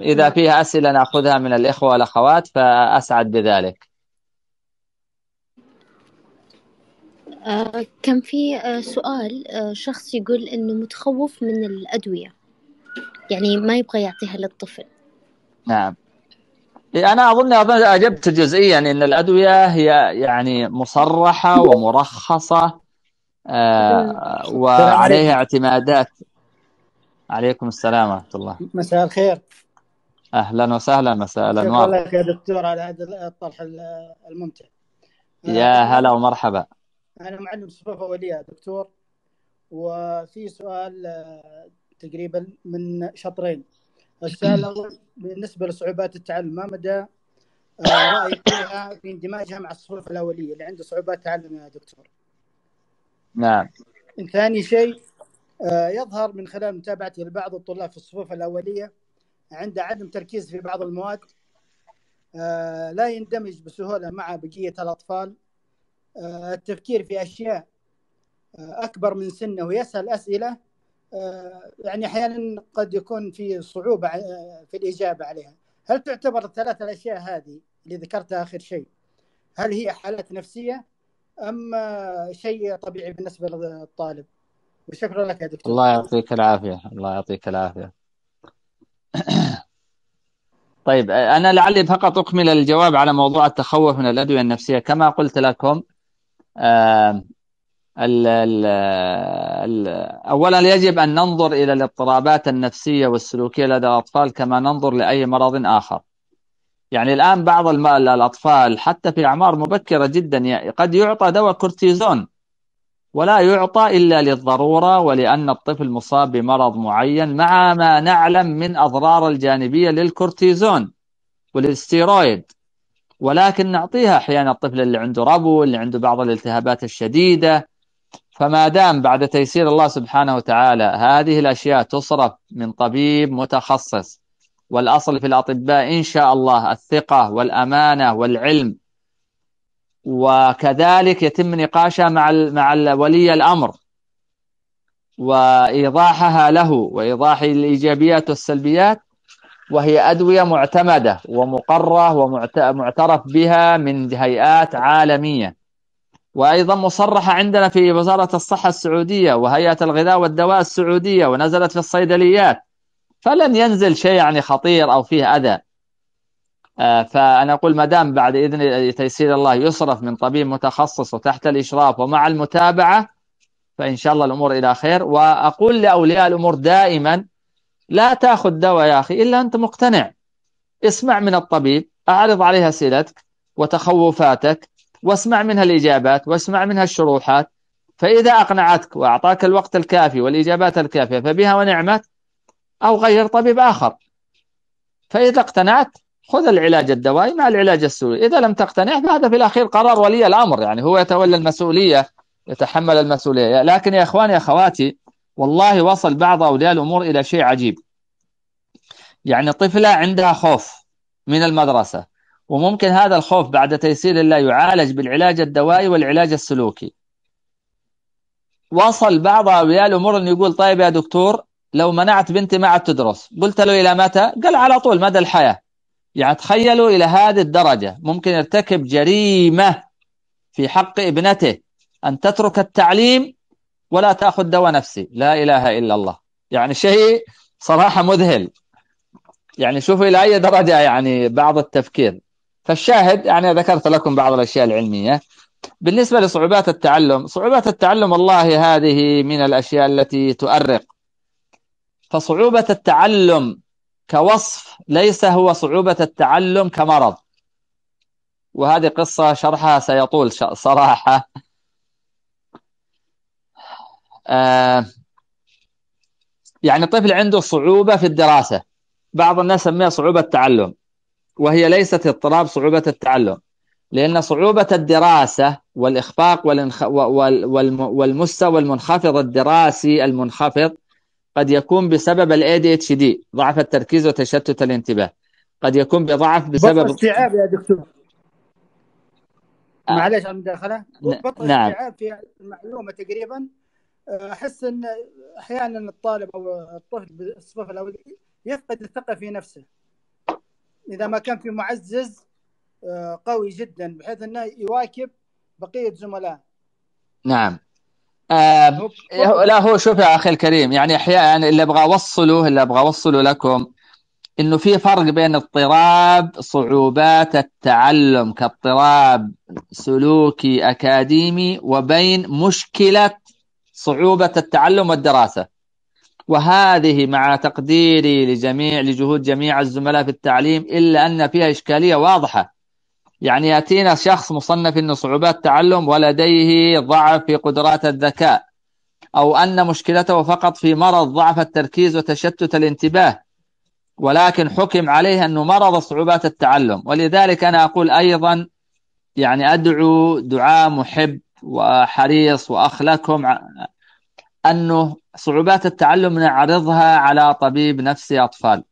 إذا نعم. فيها أسئلة نأخذها من الإخوة والأخوات فأسعد بذلك آه، كان في آه، سؤال آه، شخص يقول إنه متخوف من الأدوية يعني ما يبغى يعطيها للطفل نعم أنا أظن أجبت جزئيا يعني إن الأدوية هي يعني مصرحة ومرخصة وعليها اعتمادات عليكم السلام ورحمة الله مساء الخير أهلا وسهلا مساء الأنوار شكرا لك يا دكتور على هذا الطرح الممتع يا هلا ومرحبا انا معلم صفوف اوليه دكتور وفي سؤال آه، تقريبا من شطرين السؤال الاول بالنسبه لصعوبات التعلم ما مدى آه، رايك فيها في اندماجها مع الصفوف الاوليه اللي عنده صعوبات تعلم يا دكتور نعم ثاني شيء آه، يظهر من خلال متابعتي لبعض الطلاب في الصفوف الاوليه عنده عدم تركيز في بعض المواد لا يندمج بسهوله مع بقيه الاطفال آه، التفكير في اشياء آه، اكبر من سنه ويسال اسئله آه، يعني احيانا قد يكون في صعوبه في الاجابه عليها هل تعتبر الثلاث الاشياء هذه اللي ذكرتها اخر شيء هل هي حالات نفسيه ام شيء طبيعي بالنسبه للطالب وشكرا لك يا دكتور الله يعطيك العافيه الله يعطيك العافيه طيب انا لعلي فقط اكمل الجواب على موضوع التخوف من الادويه النفسيه كما قلت لكم الـ ال ال اولا يجب ان ننظر الى الاضطرابات النفسيه والسلوكيه لدى الاطفال كما ننظر لاي مرض اخر. يعني الان بعض الاطفال حتى في اعمار مبكره جدا قد يعطى دواء كورتيزون ولا يعطى الا للضروره ولان الطفل مصاب بمرض معين مع ما نعلم من اضرار الجانبيه للكورتيزون والاستيرويد ولكن نعطيها احيانا الطفل اللي عنده ربو اللي عنده بعض الالتهابات الشديده فما دام بعد تيسير الله سبحانه وتعالى هذه الاشياء تصرف من طبيب متخصص والاصل في الاطباء ان شاء الله الثقه والامانه والعلم وكذلك يتم نقاشها مع مع ولي الامر وايضاحها له وايضاح الايجابيات والسلبيات وهي أدوية معتمدة ومقرة ومعترف بها من هيئات عالمية وأيضا مصرحة عندنا في وزارة الصحة السعودية وهيئة الغذاء والدواء السعودية ونزلت في الصيدليات فلن ينزل شيء يعني خطير أو فيه أذى آه، فأنا أقول ما دام بعد إذن تيسير الله يصرف من طبيب متخصص وتحت الإشراف ومع المتابعة فإن شاء الله الأمور إلى خير وأقول لأولياء الأمور دائما لا تاخذ دواء يا اخي الا انت مقتنع اسمع من الطبيب اعرض عليها اسئلتك وتخوفاتك واسمع منها الاجابات واسمع منها الشروحات فاذا اقنعتك واعطاك الوقت الكافي والاجابات الكافيه فبها ونعمت او غير طبيب اخر فاذا اقتنعت خذ العلاج الدوائي مع العلاج السوري إذا لم تقتنع فهذا في الأخير قرار ولي الأمر يعني هو يتولى المسؤولية يتحمل المسؤولية لكن يا إخواني يا أخواتي والله وصل بعض أولياء الأمور إلى شيء عجيب يعني طفلة عندها خوف من المدرسة وممكن هذا الخوف بعد تيسير الله يعالج بالعلاج الدوائي والعلاج السلوكي وصل بعض أولياء الأمور أن يقول طيب يا دكتور لو منعت بنتي ما عاد تدرس قلت له إلى متى قال على طول مدى الحياة يعني تخيلوا إلى هذه الدرجة ممكن يرتكب جريمة في حق ابنته أن تترك التعليم ولا تأخذ دواء نفسي لا إله إلا الله يعني شيء صراحة مذهل يعني شوفوا إلى أي درجة يعني بعض التفكير فالشاهد يعني ذكرت لكم بعض الأشياء العلمية بالنسبة لصعوبات التعلم صعوبات التعلم والله هذه من الأشياء التي تؤرق فصعوبة التعلم كوصف ليس هو صعوبة التعلم كمرض وهذه قصة شرحها سيطول صراحة آه، يعني طفل عنده صعوبة في الدراسة بعض الناس سميها صعوبة التعلم وهي ليست اضطراب صعوبة التعلم لأن صعوبة الدراسة والإخفاق والانخ... والمستوى المنخفض الدراسي المنخفض قد يكون بسبب الـ ADHD ضعف التركيز وتشتت الانتباه قد يكون بضعف بسبب استيعاب يا دكتور آه. معلش على المداخله بطل نعم. استيعاب في المعلومه تقريبا احس ان احيانا الطالب او الطفل بالصف الاول يفقد الثقه في نفسه اذا ما كان في معزز آه، قوي جدا بحيث انه يواكب بقيه زملائه نعم آه لا هو شوف يا اخي الكريم يعني احيانا اللي ابغى اوصله اللي ابغى اوصله لكم انه في فرق بين اضطراب صعوبات التعلم كاضطراب سلوكي اكاديمي وبين مشكله صعوبة التعلم والدراسة وهذه مع تقديري لجميع لجهود جميع الزملاء في التعليم إلا أن فيها إشكالية واضحة يعني يأتينا شخص مصنف أنه صعوبات تعلم ولديه ضعف في قدرات الذكاء أو أن مشكلته فقط في مرض ضعف التركيز وتشتت الانتباه ولكن حكم عليه أنه مرض صعوبات التعلم ولذلك أنا أقول أيضا يعني أدعو دعاء محب وحريص وأخ لكم أنه صعوبات التعلم نعرضها على طبيب نفسي أطفال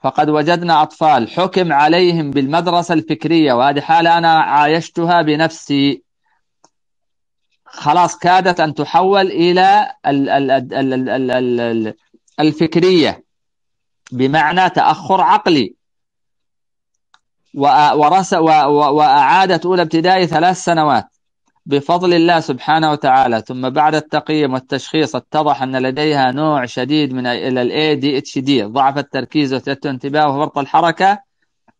فقد وجدنا أطفال حكم عليهم بالمدرسة الفكرية وهذه حالة أنا عايشتها بنفسي خلاص كادت أن تحول إلى الفكرية بمعنى تأخر عقلي وأعادت أولى ابتدائي ثلاث سنوات بفضل الله سبحانه وتعالى ثم بعد التقييم والتشخيص اتضح أن لديها نوع شديد من الى الاي دي اتش دي ضعف التركيز وتشتت الانتباه وفرط الحركة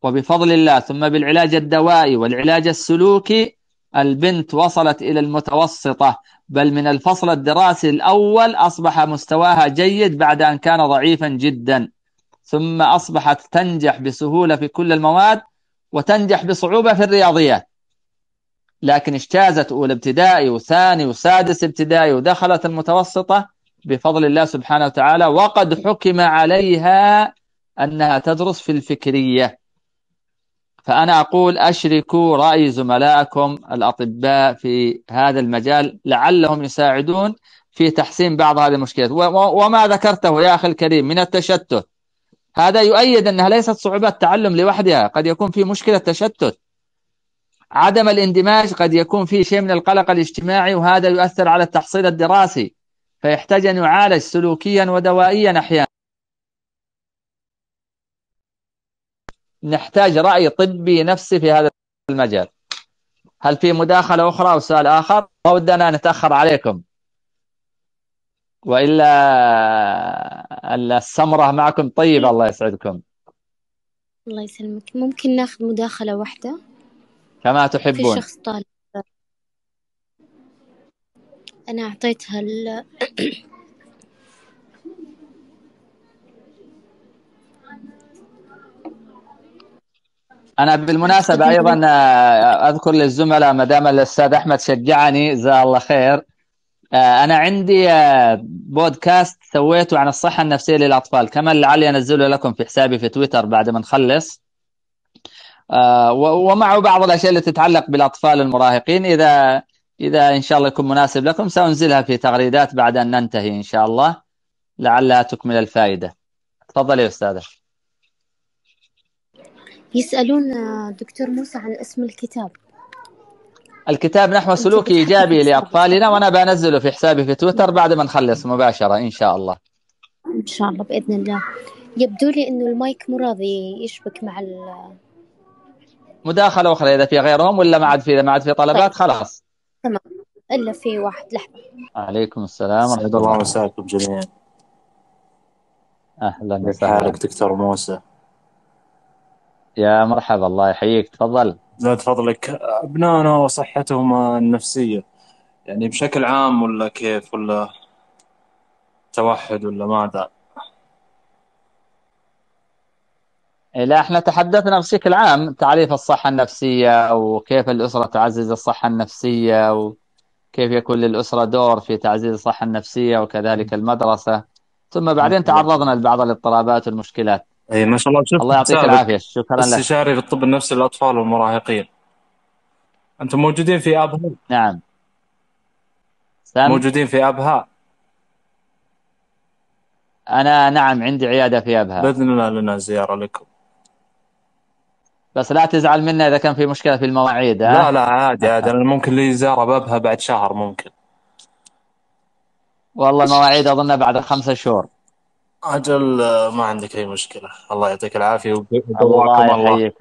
وبفضل الله ثم بالعلاج الدوائي والعلاج السلوكي البنت وصلت إلى المتوسطة بل من الفصل الدراسي الأول أصبح مستواها جيد بعد أن كان ضعيفا جدا ثم أصبحت تنجح بسهولة في كل المواد وتنجح بصعوبة في الرياضيات لكن اجتازت أولى ابتدائي وثاني وسادس ابتدائي ودخلت المتوسطة بفضل الله سبحانه وتعالى وقد حكم عليها أنها تدرس في الفكرية فأنا أقول أشركوا رأي زملائكم الأطباء في هذا المجال لعلهم يساعدون في تحسين بعض هذه المشكلات وما ذكرته يا أخي الكريم من التشتت هذا يؤيد أنها ليست صعوبات تعلم لوحدها قد يكون في مشكلة تشتت عدم الاندماج قد يكون فيه شيء من القلق الاجتماعي وهذا يؤثر على التحصيل الدراسي فيحتاج أن يعالج سلوكيا ودوائيا أحيانا نحتاج رأي طبي نفسي في هذا المجال هل في مداخلة أخرى أو سؤال آخر ما ودنا نتأخر عليكم وإلا السمرة معكم طيبة الله يسعدكم الله يسلمك ممكن ناخذ مداخلة واحدة كما تحبون في شخص طالب أنا أعطيتها ال أنا بالمناسبة أيضا آه، أذكر للزملاء ما دام الأستاذ أحمد شجعني جزاه الله خير آه، أنا عندي آه، بودكاست سويته عن الصحة النفسية للأطفال كمان لعلي أنزله لكم في حسابي في تويتر بعد ما نخلص آه، ومعه بعض الاشياء اللي تتعلق بالاطفال المراهقين اذا اذا ان شاء الله يكون مناسب لكم سانزلها في تغريدات بعد ان ننتهي ان شاء الله لعلها تكمل الفائده تفضل يا استاذه يسالون آه، دكتور موسى عن اسم الكتاب الكتاب نحو سلوك ايجابي لاطفالنا وانا بنزله في حسابي في تويتر بعد ما نخلص مباشره ان شاء الله ان شاء الله باذن الله يبدو لي انه المايك مو راضي يشبك مع ال مداخله اخرى اذا في غيرهم ولا ما عاد في اذا ما عاد في طلبات طيب. خلاص تمام الا في واحد لحظه عليكم السلام ورحمه الله مساكم جميعا اهلا وسهلا حالك دكتور موسى يا مرحبا الله يحييك تفضل لا تفضلك ابنائنا وصحتهم النفسيه يعني بشكل عام ولا كيف ولا توحد ولا ماذا؟ إيه، لا احنا تحدثنا بشكل عام تعريف الصحة النفسية وكيف الأسرة تعزز الصحة النفسية وكيف يكون للأسرة دور في تعزيز الصحة النفسية وكذلك المدرسة ثم بعدين تعرضنا لبعض الاضطرابات والمشكلات اي ما شاء الله شفت الله يعطيك العافية شكرا لك استشاري في الطب النفسي للأطفال والمراهقين أنتم موجودين في أبها نعم سامي. موجودين في أبها أنا نعم عندي عيادة في أبها بإذن الله لنا زيارة لكم بس لا تزعل منا اذا كان في مشكله في المواعيد ها؟ لا لا عادي عادي انا ممكن لي زياره بابها بعد شهر ممكن والله المواعيد اظن بعد خمسة شهور اجل آه، ما عندك اي مشكله الله يعطيك العافيه وباركم الله يحييك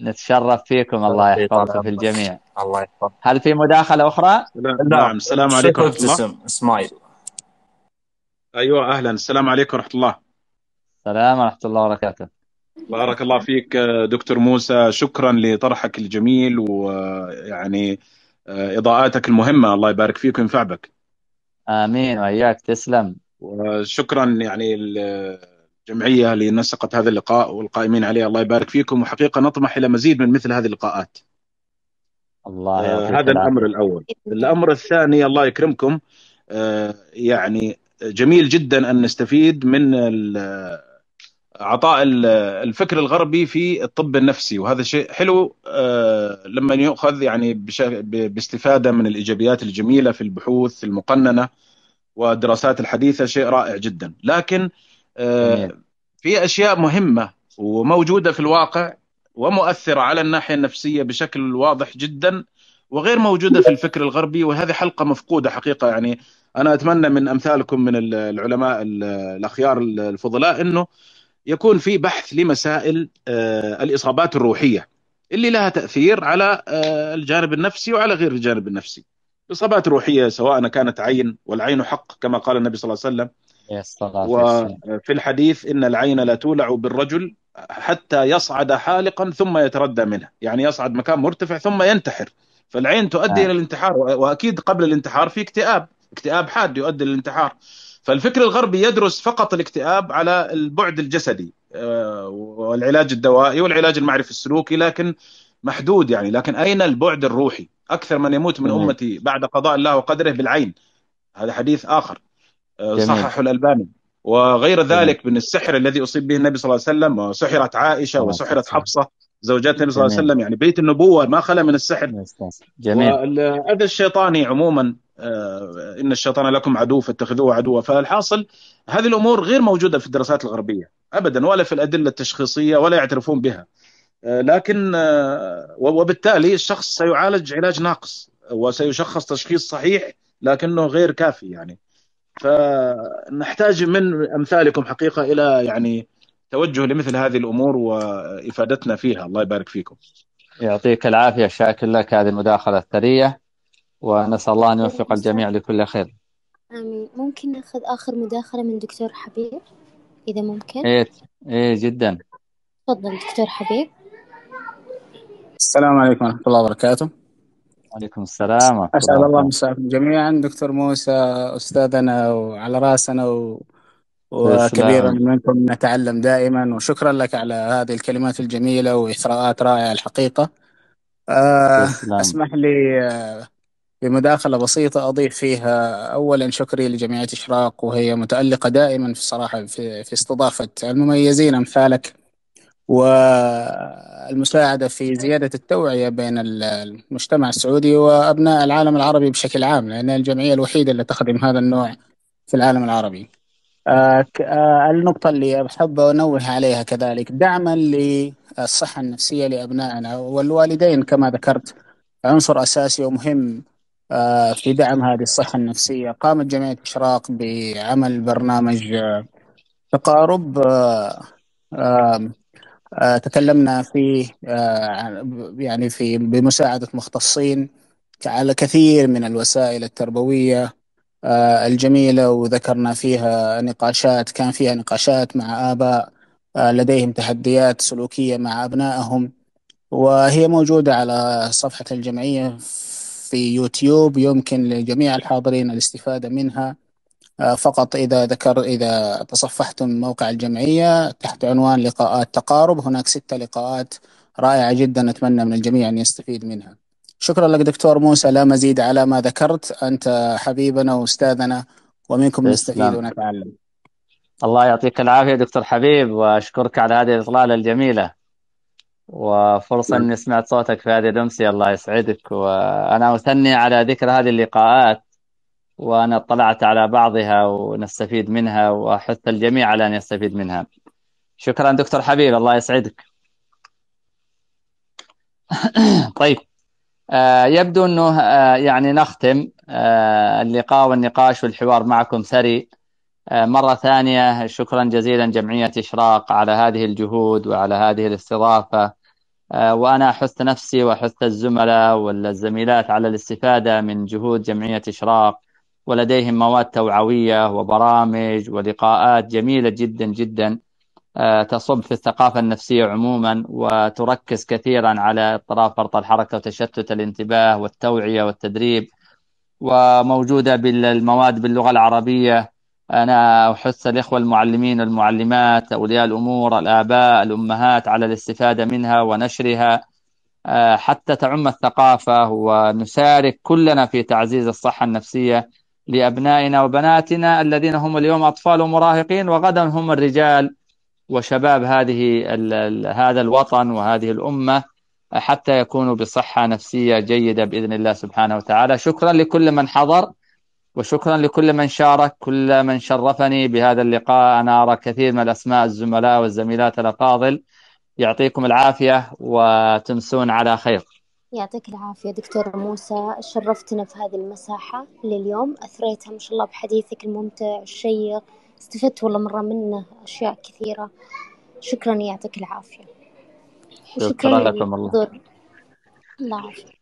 نتشرف فيكم الله يحفظكم في الجميع الله يحفظك هل في مداخله اخرى؟ نعم السلام عليكم ورحمه الله ايوه اهلا السلام عليكم ورحمه الله السلام ورحمه الله وبركاته بارك الله فيك دكتور موسى شكرا لطرحك الجميل ويعني آه، اضاءاتك المهمه الله يبارك فيك وينفع بك امين وإياك تسلم وشكرا يعني الجمعيه اللي نسقت هذا اللقاء والقائمين عليه الله يبارك فيكم وحقيقه نطمح الى مزيد من مثل هذه اللقاءات الله آه هذا الامر الاول الامر الثاني الله يكرمكم آه، يعني جميل جدا ان نستفيد من عطاء الفكر الغربي في الطب النفسي وهذا شيء حلو آه، لما يؤخذ يعني باستفاده من الايجابيات الجميله في البحوث المقننه والدراسات الحديثه شيء رائع جدا لكن آه، في اشياء مهمه وموجوده في الواقع ومؤثره على الناحيه النفسيه بشكل واضح جدا وغير موجوده في الفكر الغربي وهذه حلقه مفقوده حقيقه يعني انا اتمنى من امثالكم من العلماء الاخيار الفضلاء انه يكون في بحث لمسائل آه، الاصابات الروحيه اللي لها تاثير على آه، الجانب النفسي وعلى غير الجانب النفسي. اصابات روحيه سواء كانت عين والعين حق كما قال النبي صلى الله عليه وسلم. وفي الحديث ان العين لا تولع بالرجل حتى يصعد حالقا ثم يتردى منه، يعني يصعد مكان مرتفع ثم ينتحر. فالعين تؤدي آه. الى الانتحار واكيد قبل الانتحار في اكتئاب، اكتئاب حاد يؤدي للانتحار. فالفكر الغربي يدرس فقط الاكتئاب على البعد الجسدي آه، والعلاج الدوائي والعلاج المعرفي السلوكي لكن محدود يعني لكن اين البعد الروحي؟ اكثر من يموت من امتي بعد قضاء الله وقدره بالعين هذا حديث اخر آه، صححه الالباني وغير ذلك من السحر الذي اصيب به النبي صلى الله عليه وسلم وسحرت عائشه نعم. وسحرت حفصه زوجات النبي صلى الله عليه وسلم يعني بيت النبوه ما خلا من السحر نعم، جميل والاذى الشيطاني عموما آه، ان الشيطان لكم عدو فاتخذوه عدوا فالحاصل هذه الامور غير موجوده في الدراسات الغربيه ابدا ولا في الادله التشخيصيه ولا يعترفون بها آه، لكن آه، وبالتالي الشخص سيعالج علاج ناقص وسيشخص تشخيص صحيح لكنه غير كافي يعني فنحتاج من امثالكم حقيقه الى يعني توجه لمثل هذه الامور وافادتنا فيها الله يبارك فيكم يعطيك العافيه شاكر لك هذه المداخله الثريه ونسأل الله أن يوفق الجميع لكل خير آمين ممكن ناخذ آخر مداخلة من دكتور حبيب إذا ممكن إيه, إيه جدا تفضل دكتور حبيب السلام عليكم ورحمة الله وبركاته وعليكم السلام ورحمة الله مساكم جميعا دكتور موسى أستاذنا وعلى رأسنا و... وكبيرا منكم نتعلم دائما وشكرا لك على هذه الكلمات الجميلة وإثراءات رائعة الحقيقة آه، أسمح لي آه، بمداخلة بسيطة أضيف فيها أولا شكري لجمعية إشراق وهي متألقة دائما في الصراحة في, في استضافة المميزين أمثالك والمساعدة في زيادة التوعية بين المجتمع السعودي وأبناء العالم العربي بشكل عام لأنها الجمعية الوحيدة اللي تخدم هذا النوع في العالم العربي آه،, آه النقطة اللي أحب أنوه عليها كذلك دعما للصحة النفسية لأبنائنا والوالدين كما ذكرت عنصر أساسي ومهم آه، في دعم هذه الصحة النفسية قامت جمعية إشراق بعمل برنامج آه، تقارب آه، تكلمنا فيه يعني في بمساعدة مختصين على كثير من الوسائل التربوية الجميلة وذكرنا فيها نقاشات كان فيها نقاشات مع آباء لديهم تحديات سلوكية مع أبنائهم وهي موجودة على صفحة الجمعية في يوتيوب يمكن لجميع الحاضرين الاستفادة منها آه، فقط إذا ذكر إذا تصفحتم موقع الجمعية تحت عنوان لقاءات تقارب هناك ستة لقاءات رائعة جدا أتمنى من الجميع أن يستفيد منها شكرا لك دكتور موسى لا مزيد على ما ذكرت أنت حبيبنا وأستاذنا ومنكم نستفيد ونتعلم الله يعطيك العافية دكتور حبيب وأشكرك على هذه الإطلالة الجميلة وفرصة نعم. أني سمعت صوتك في هذه الأمسية الله يسعدك وأنا أثني على ذكر هذه اللقاءات وأنا اطلعت على بعضها ونستفيد منها وأحث الجميع على أن يستفيد منها شكرا دكتور حبيب الله يسعدك طيب آه، يبدو أنه آه، يعني نختم آه، اللقاء والنقاش والحوار معكم ثري آه، مرة ثانية شكرا جزيلا جمعية إشراق على هذه الجهود وعلى هذه الاستضافة آه، وأنا أحث نفسي وأحث الزملاء والزميلات على الاستفادة من جهود جمعية إشراق ولديهم مواد توعوية وبرامج ولقاءات جميلة جدا جدا آه، تصب في الثقافة النفسية عموما وتركز كثيرا على اضطراب فرط الحركة وتشتت الانتباه والتوعية والتدريب وموجودة بالمواد باللغة العربية أنا أحث الإخوة المعلمين والمعلمات أولياء الأمور الآباء الأمهات على الاستفادة منها ونشرها آه، حتى تعم الثقافة ونشارك كلنا في تعزيز الصحة النفسية لأبنائنا وبناتنا الذين هم اليوم أطفال ومراهقين وغدا هم الرجال وشباب هذه هذا الوطن وهذه الأمة حتى يكونوا بصحة نفسية جيدة بإذن الله سبحانه وتعالى شكرا لكل من حضر وشكرا لكل من شارك كل من شرفني بهذا اللقاء أنا أرى كثير من الأسماء الزملاء والزميلات الأفاضل يعطيكم العافية وتمسون على خير يعطيك العافية دكتور موسى شرفتنا في هذه المساحة لليوم أثريتها ما شاء الله بحديثك الممتع الشيق استفدت والله مرة منه أشياء كثيرة شكرا يعطيك العافية شكرا, شكرا لكم الله الله يعافيك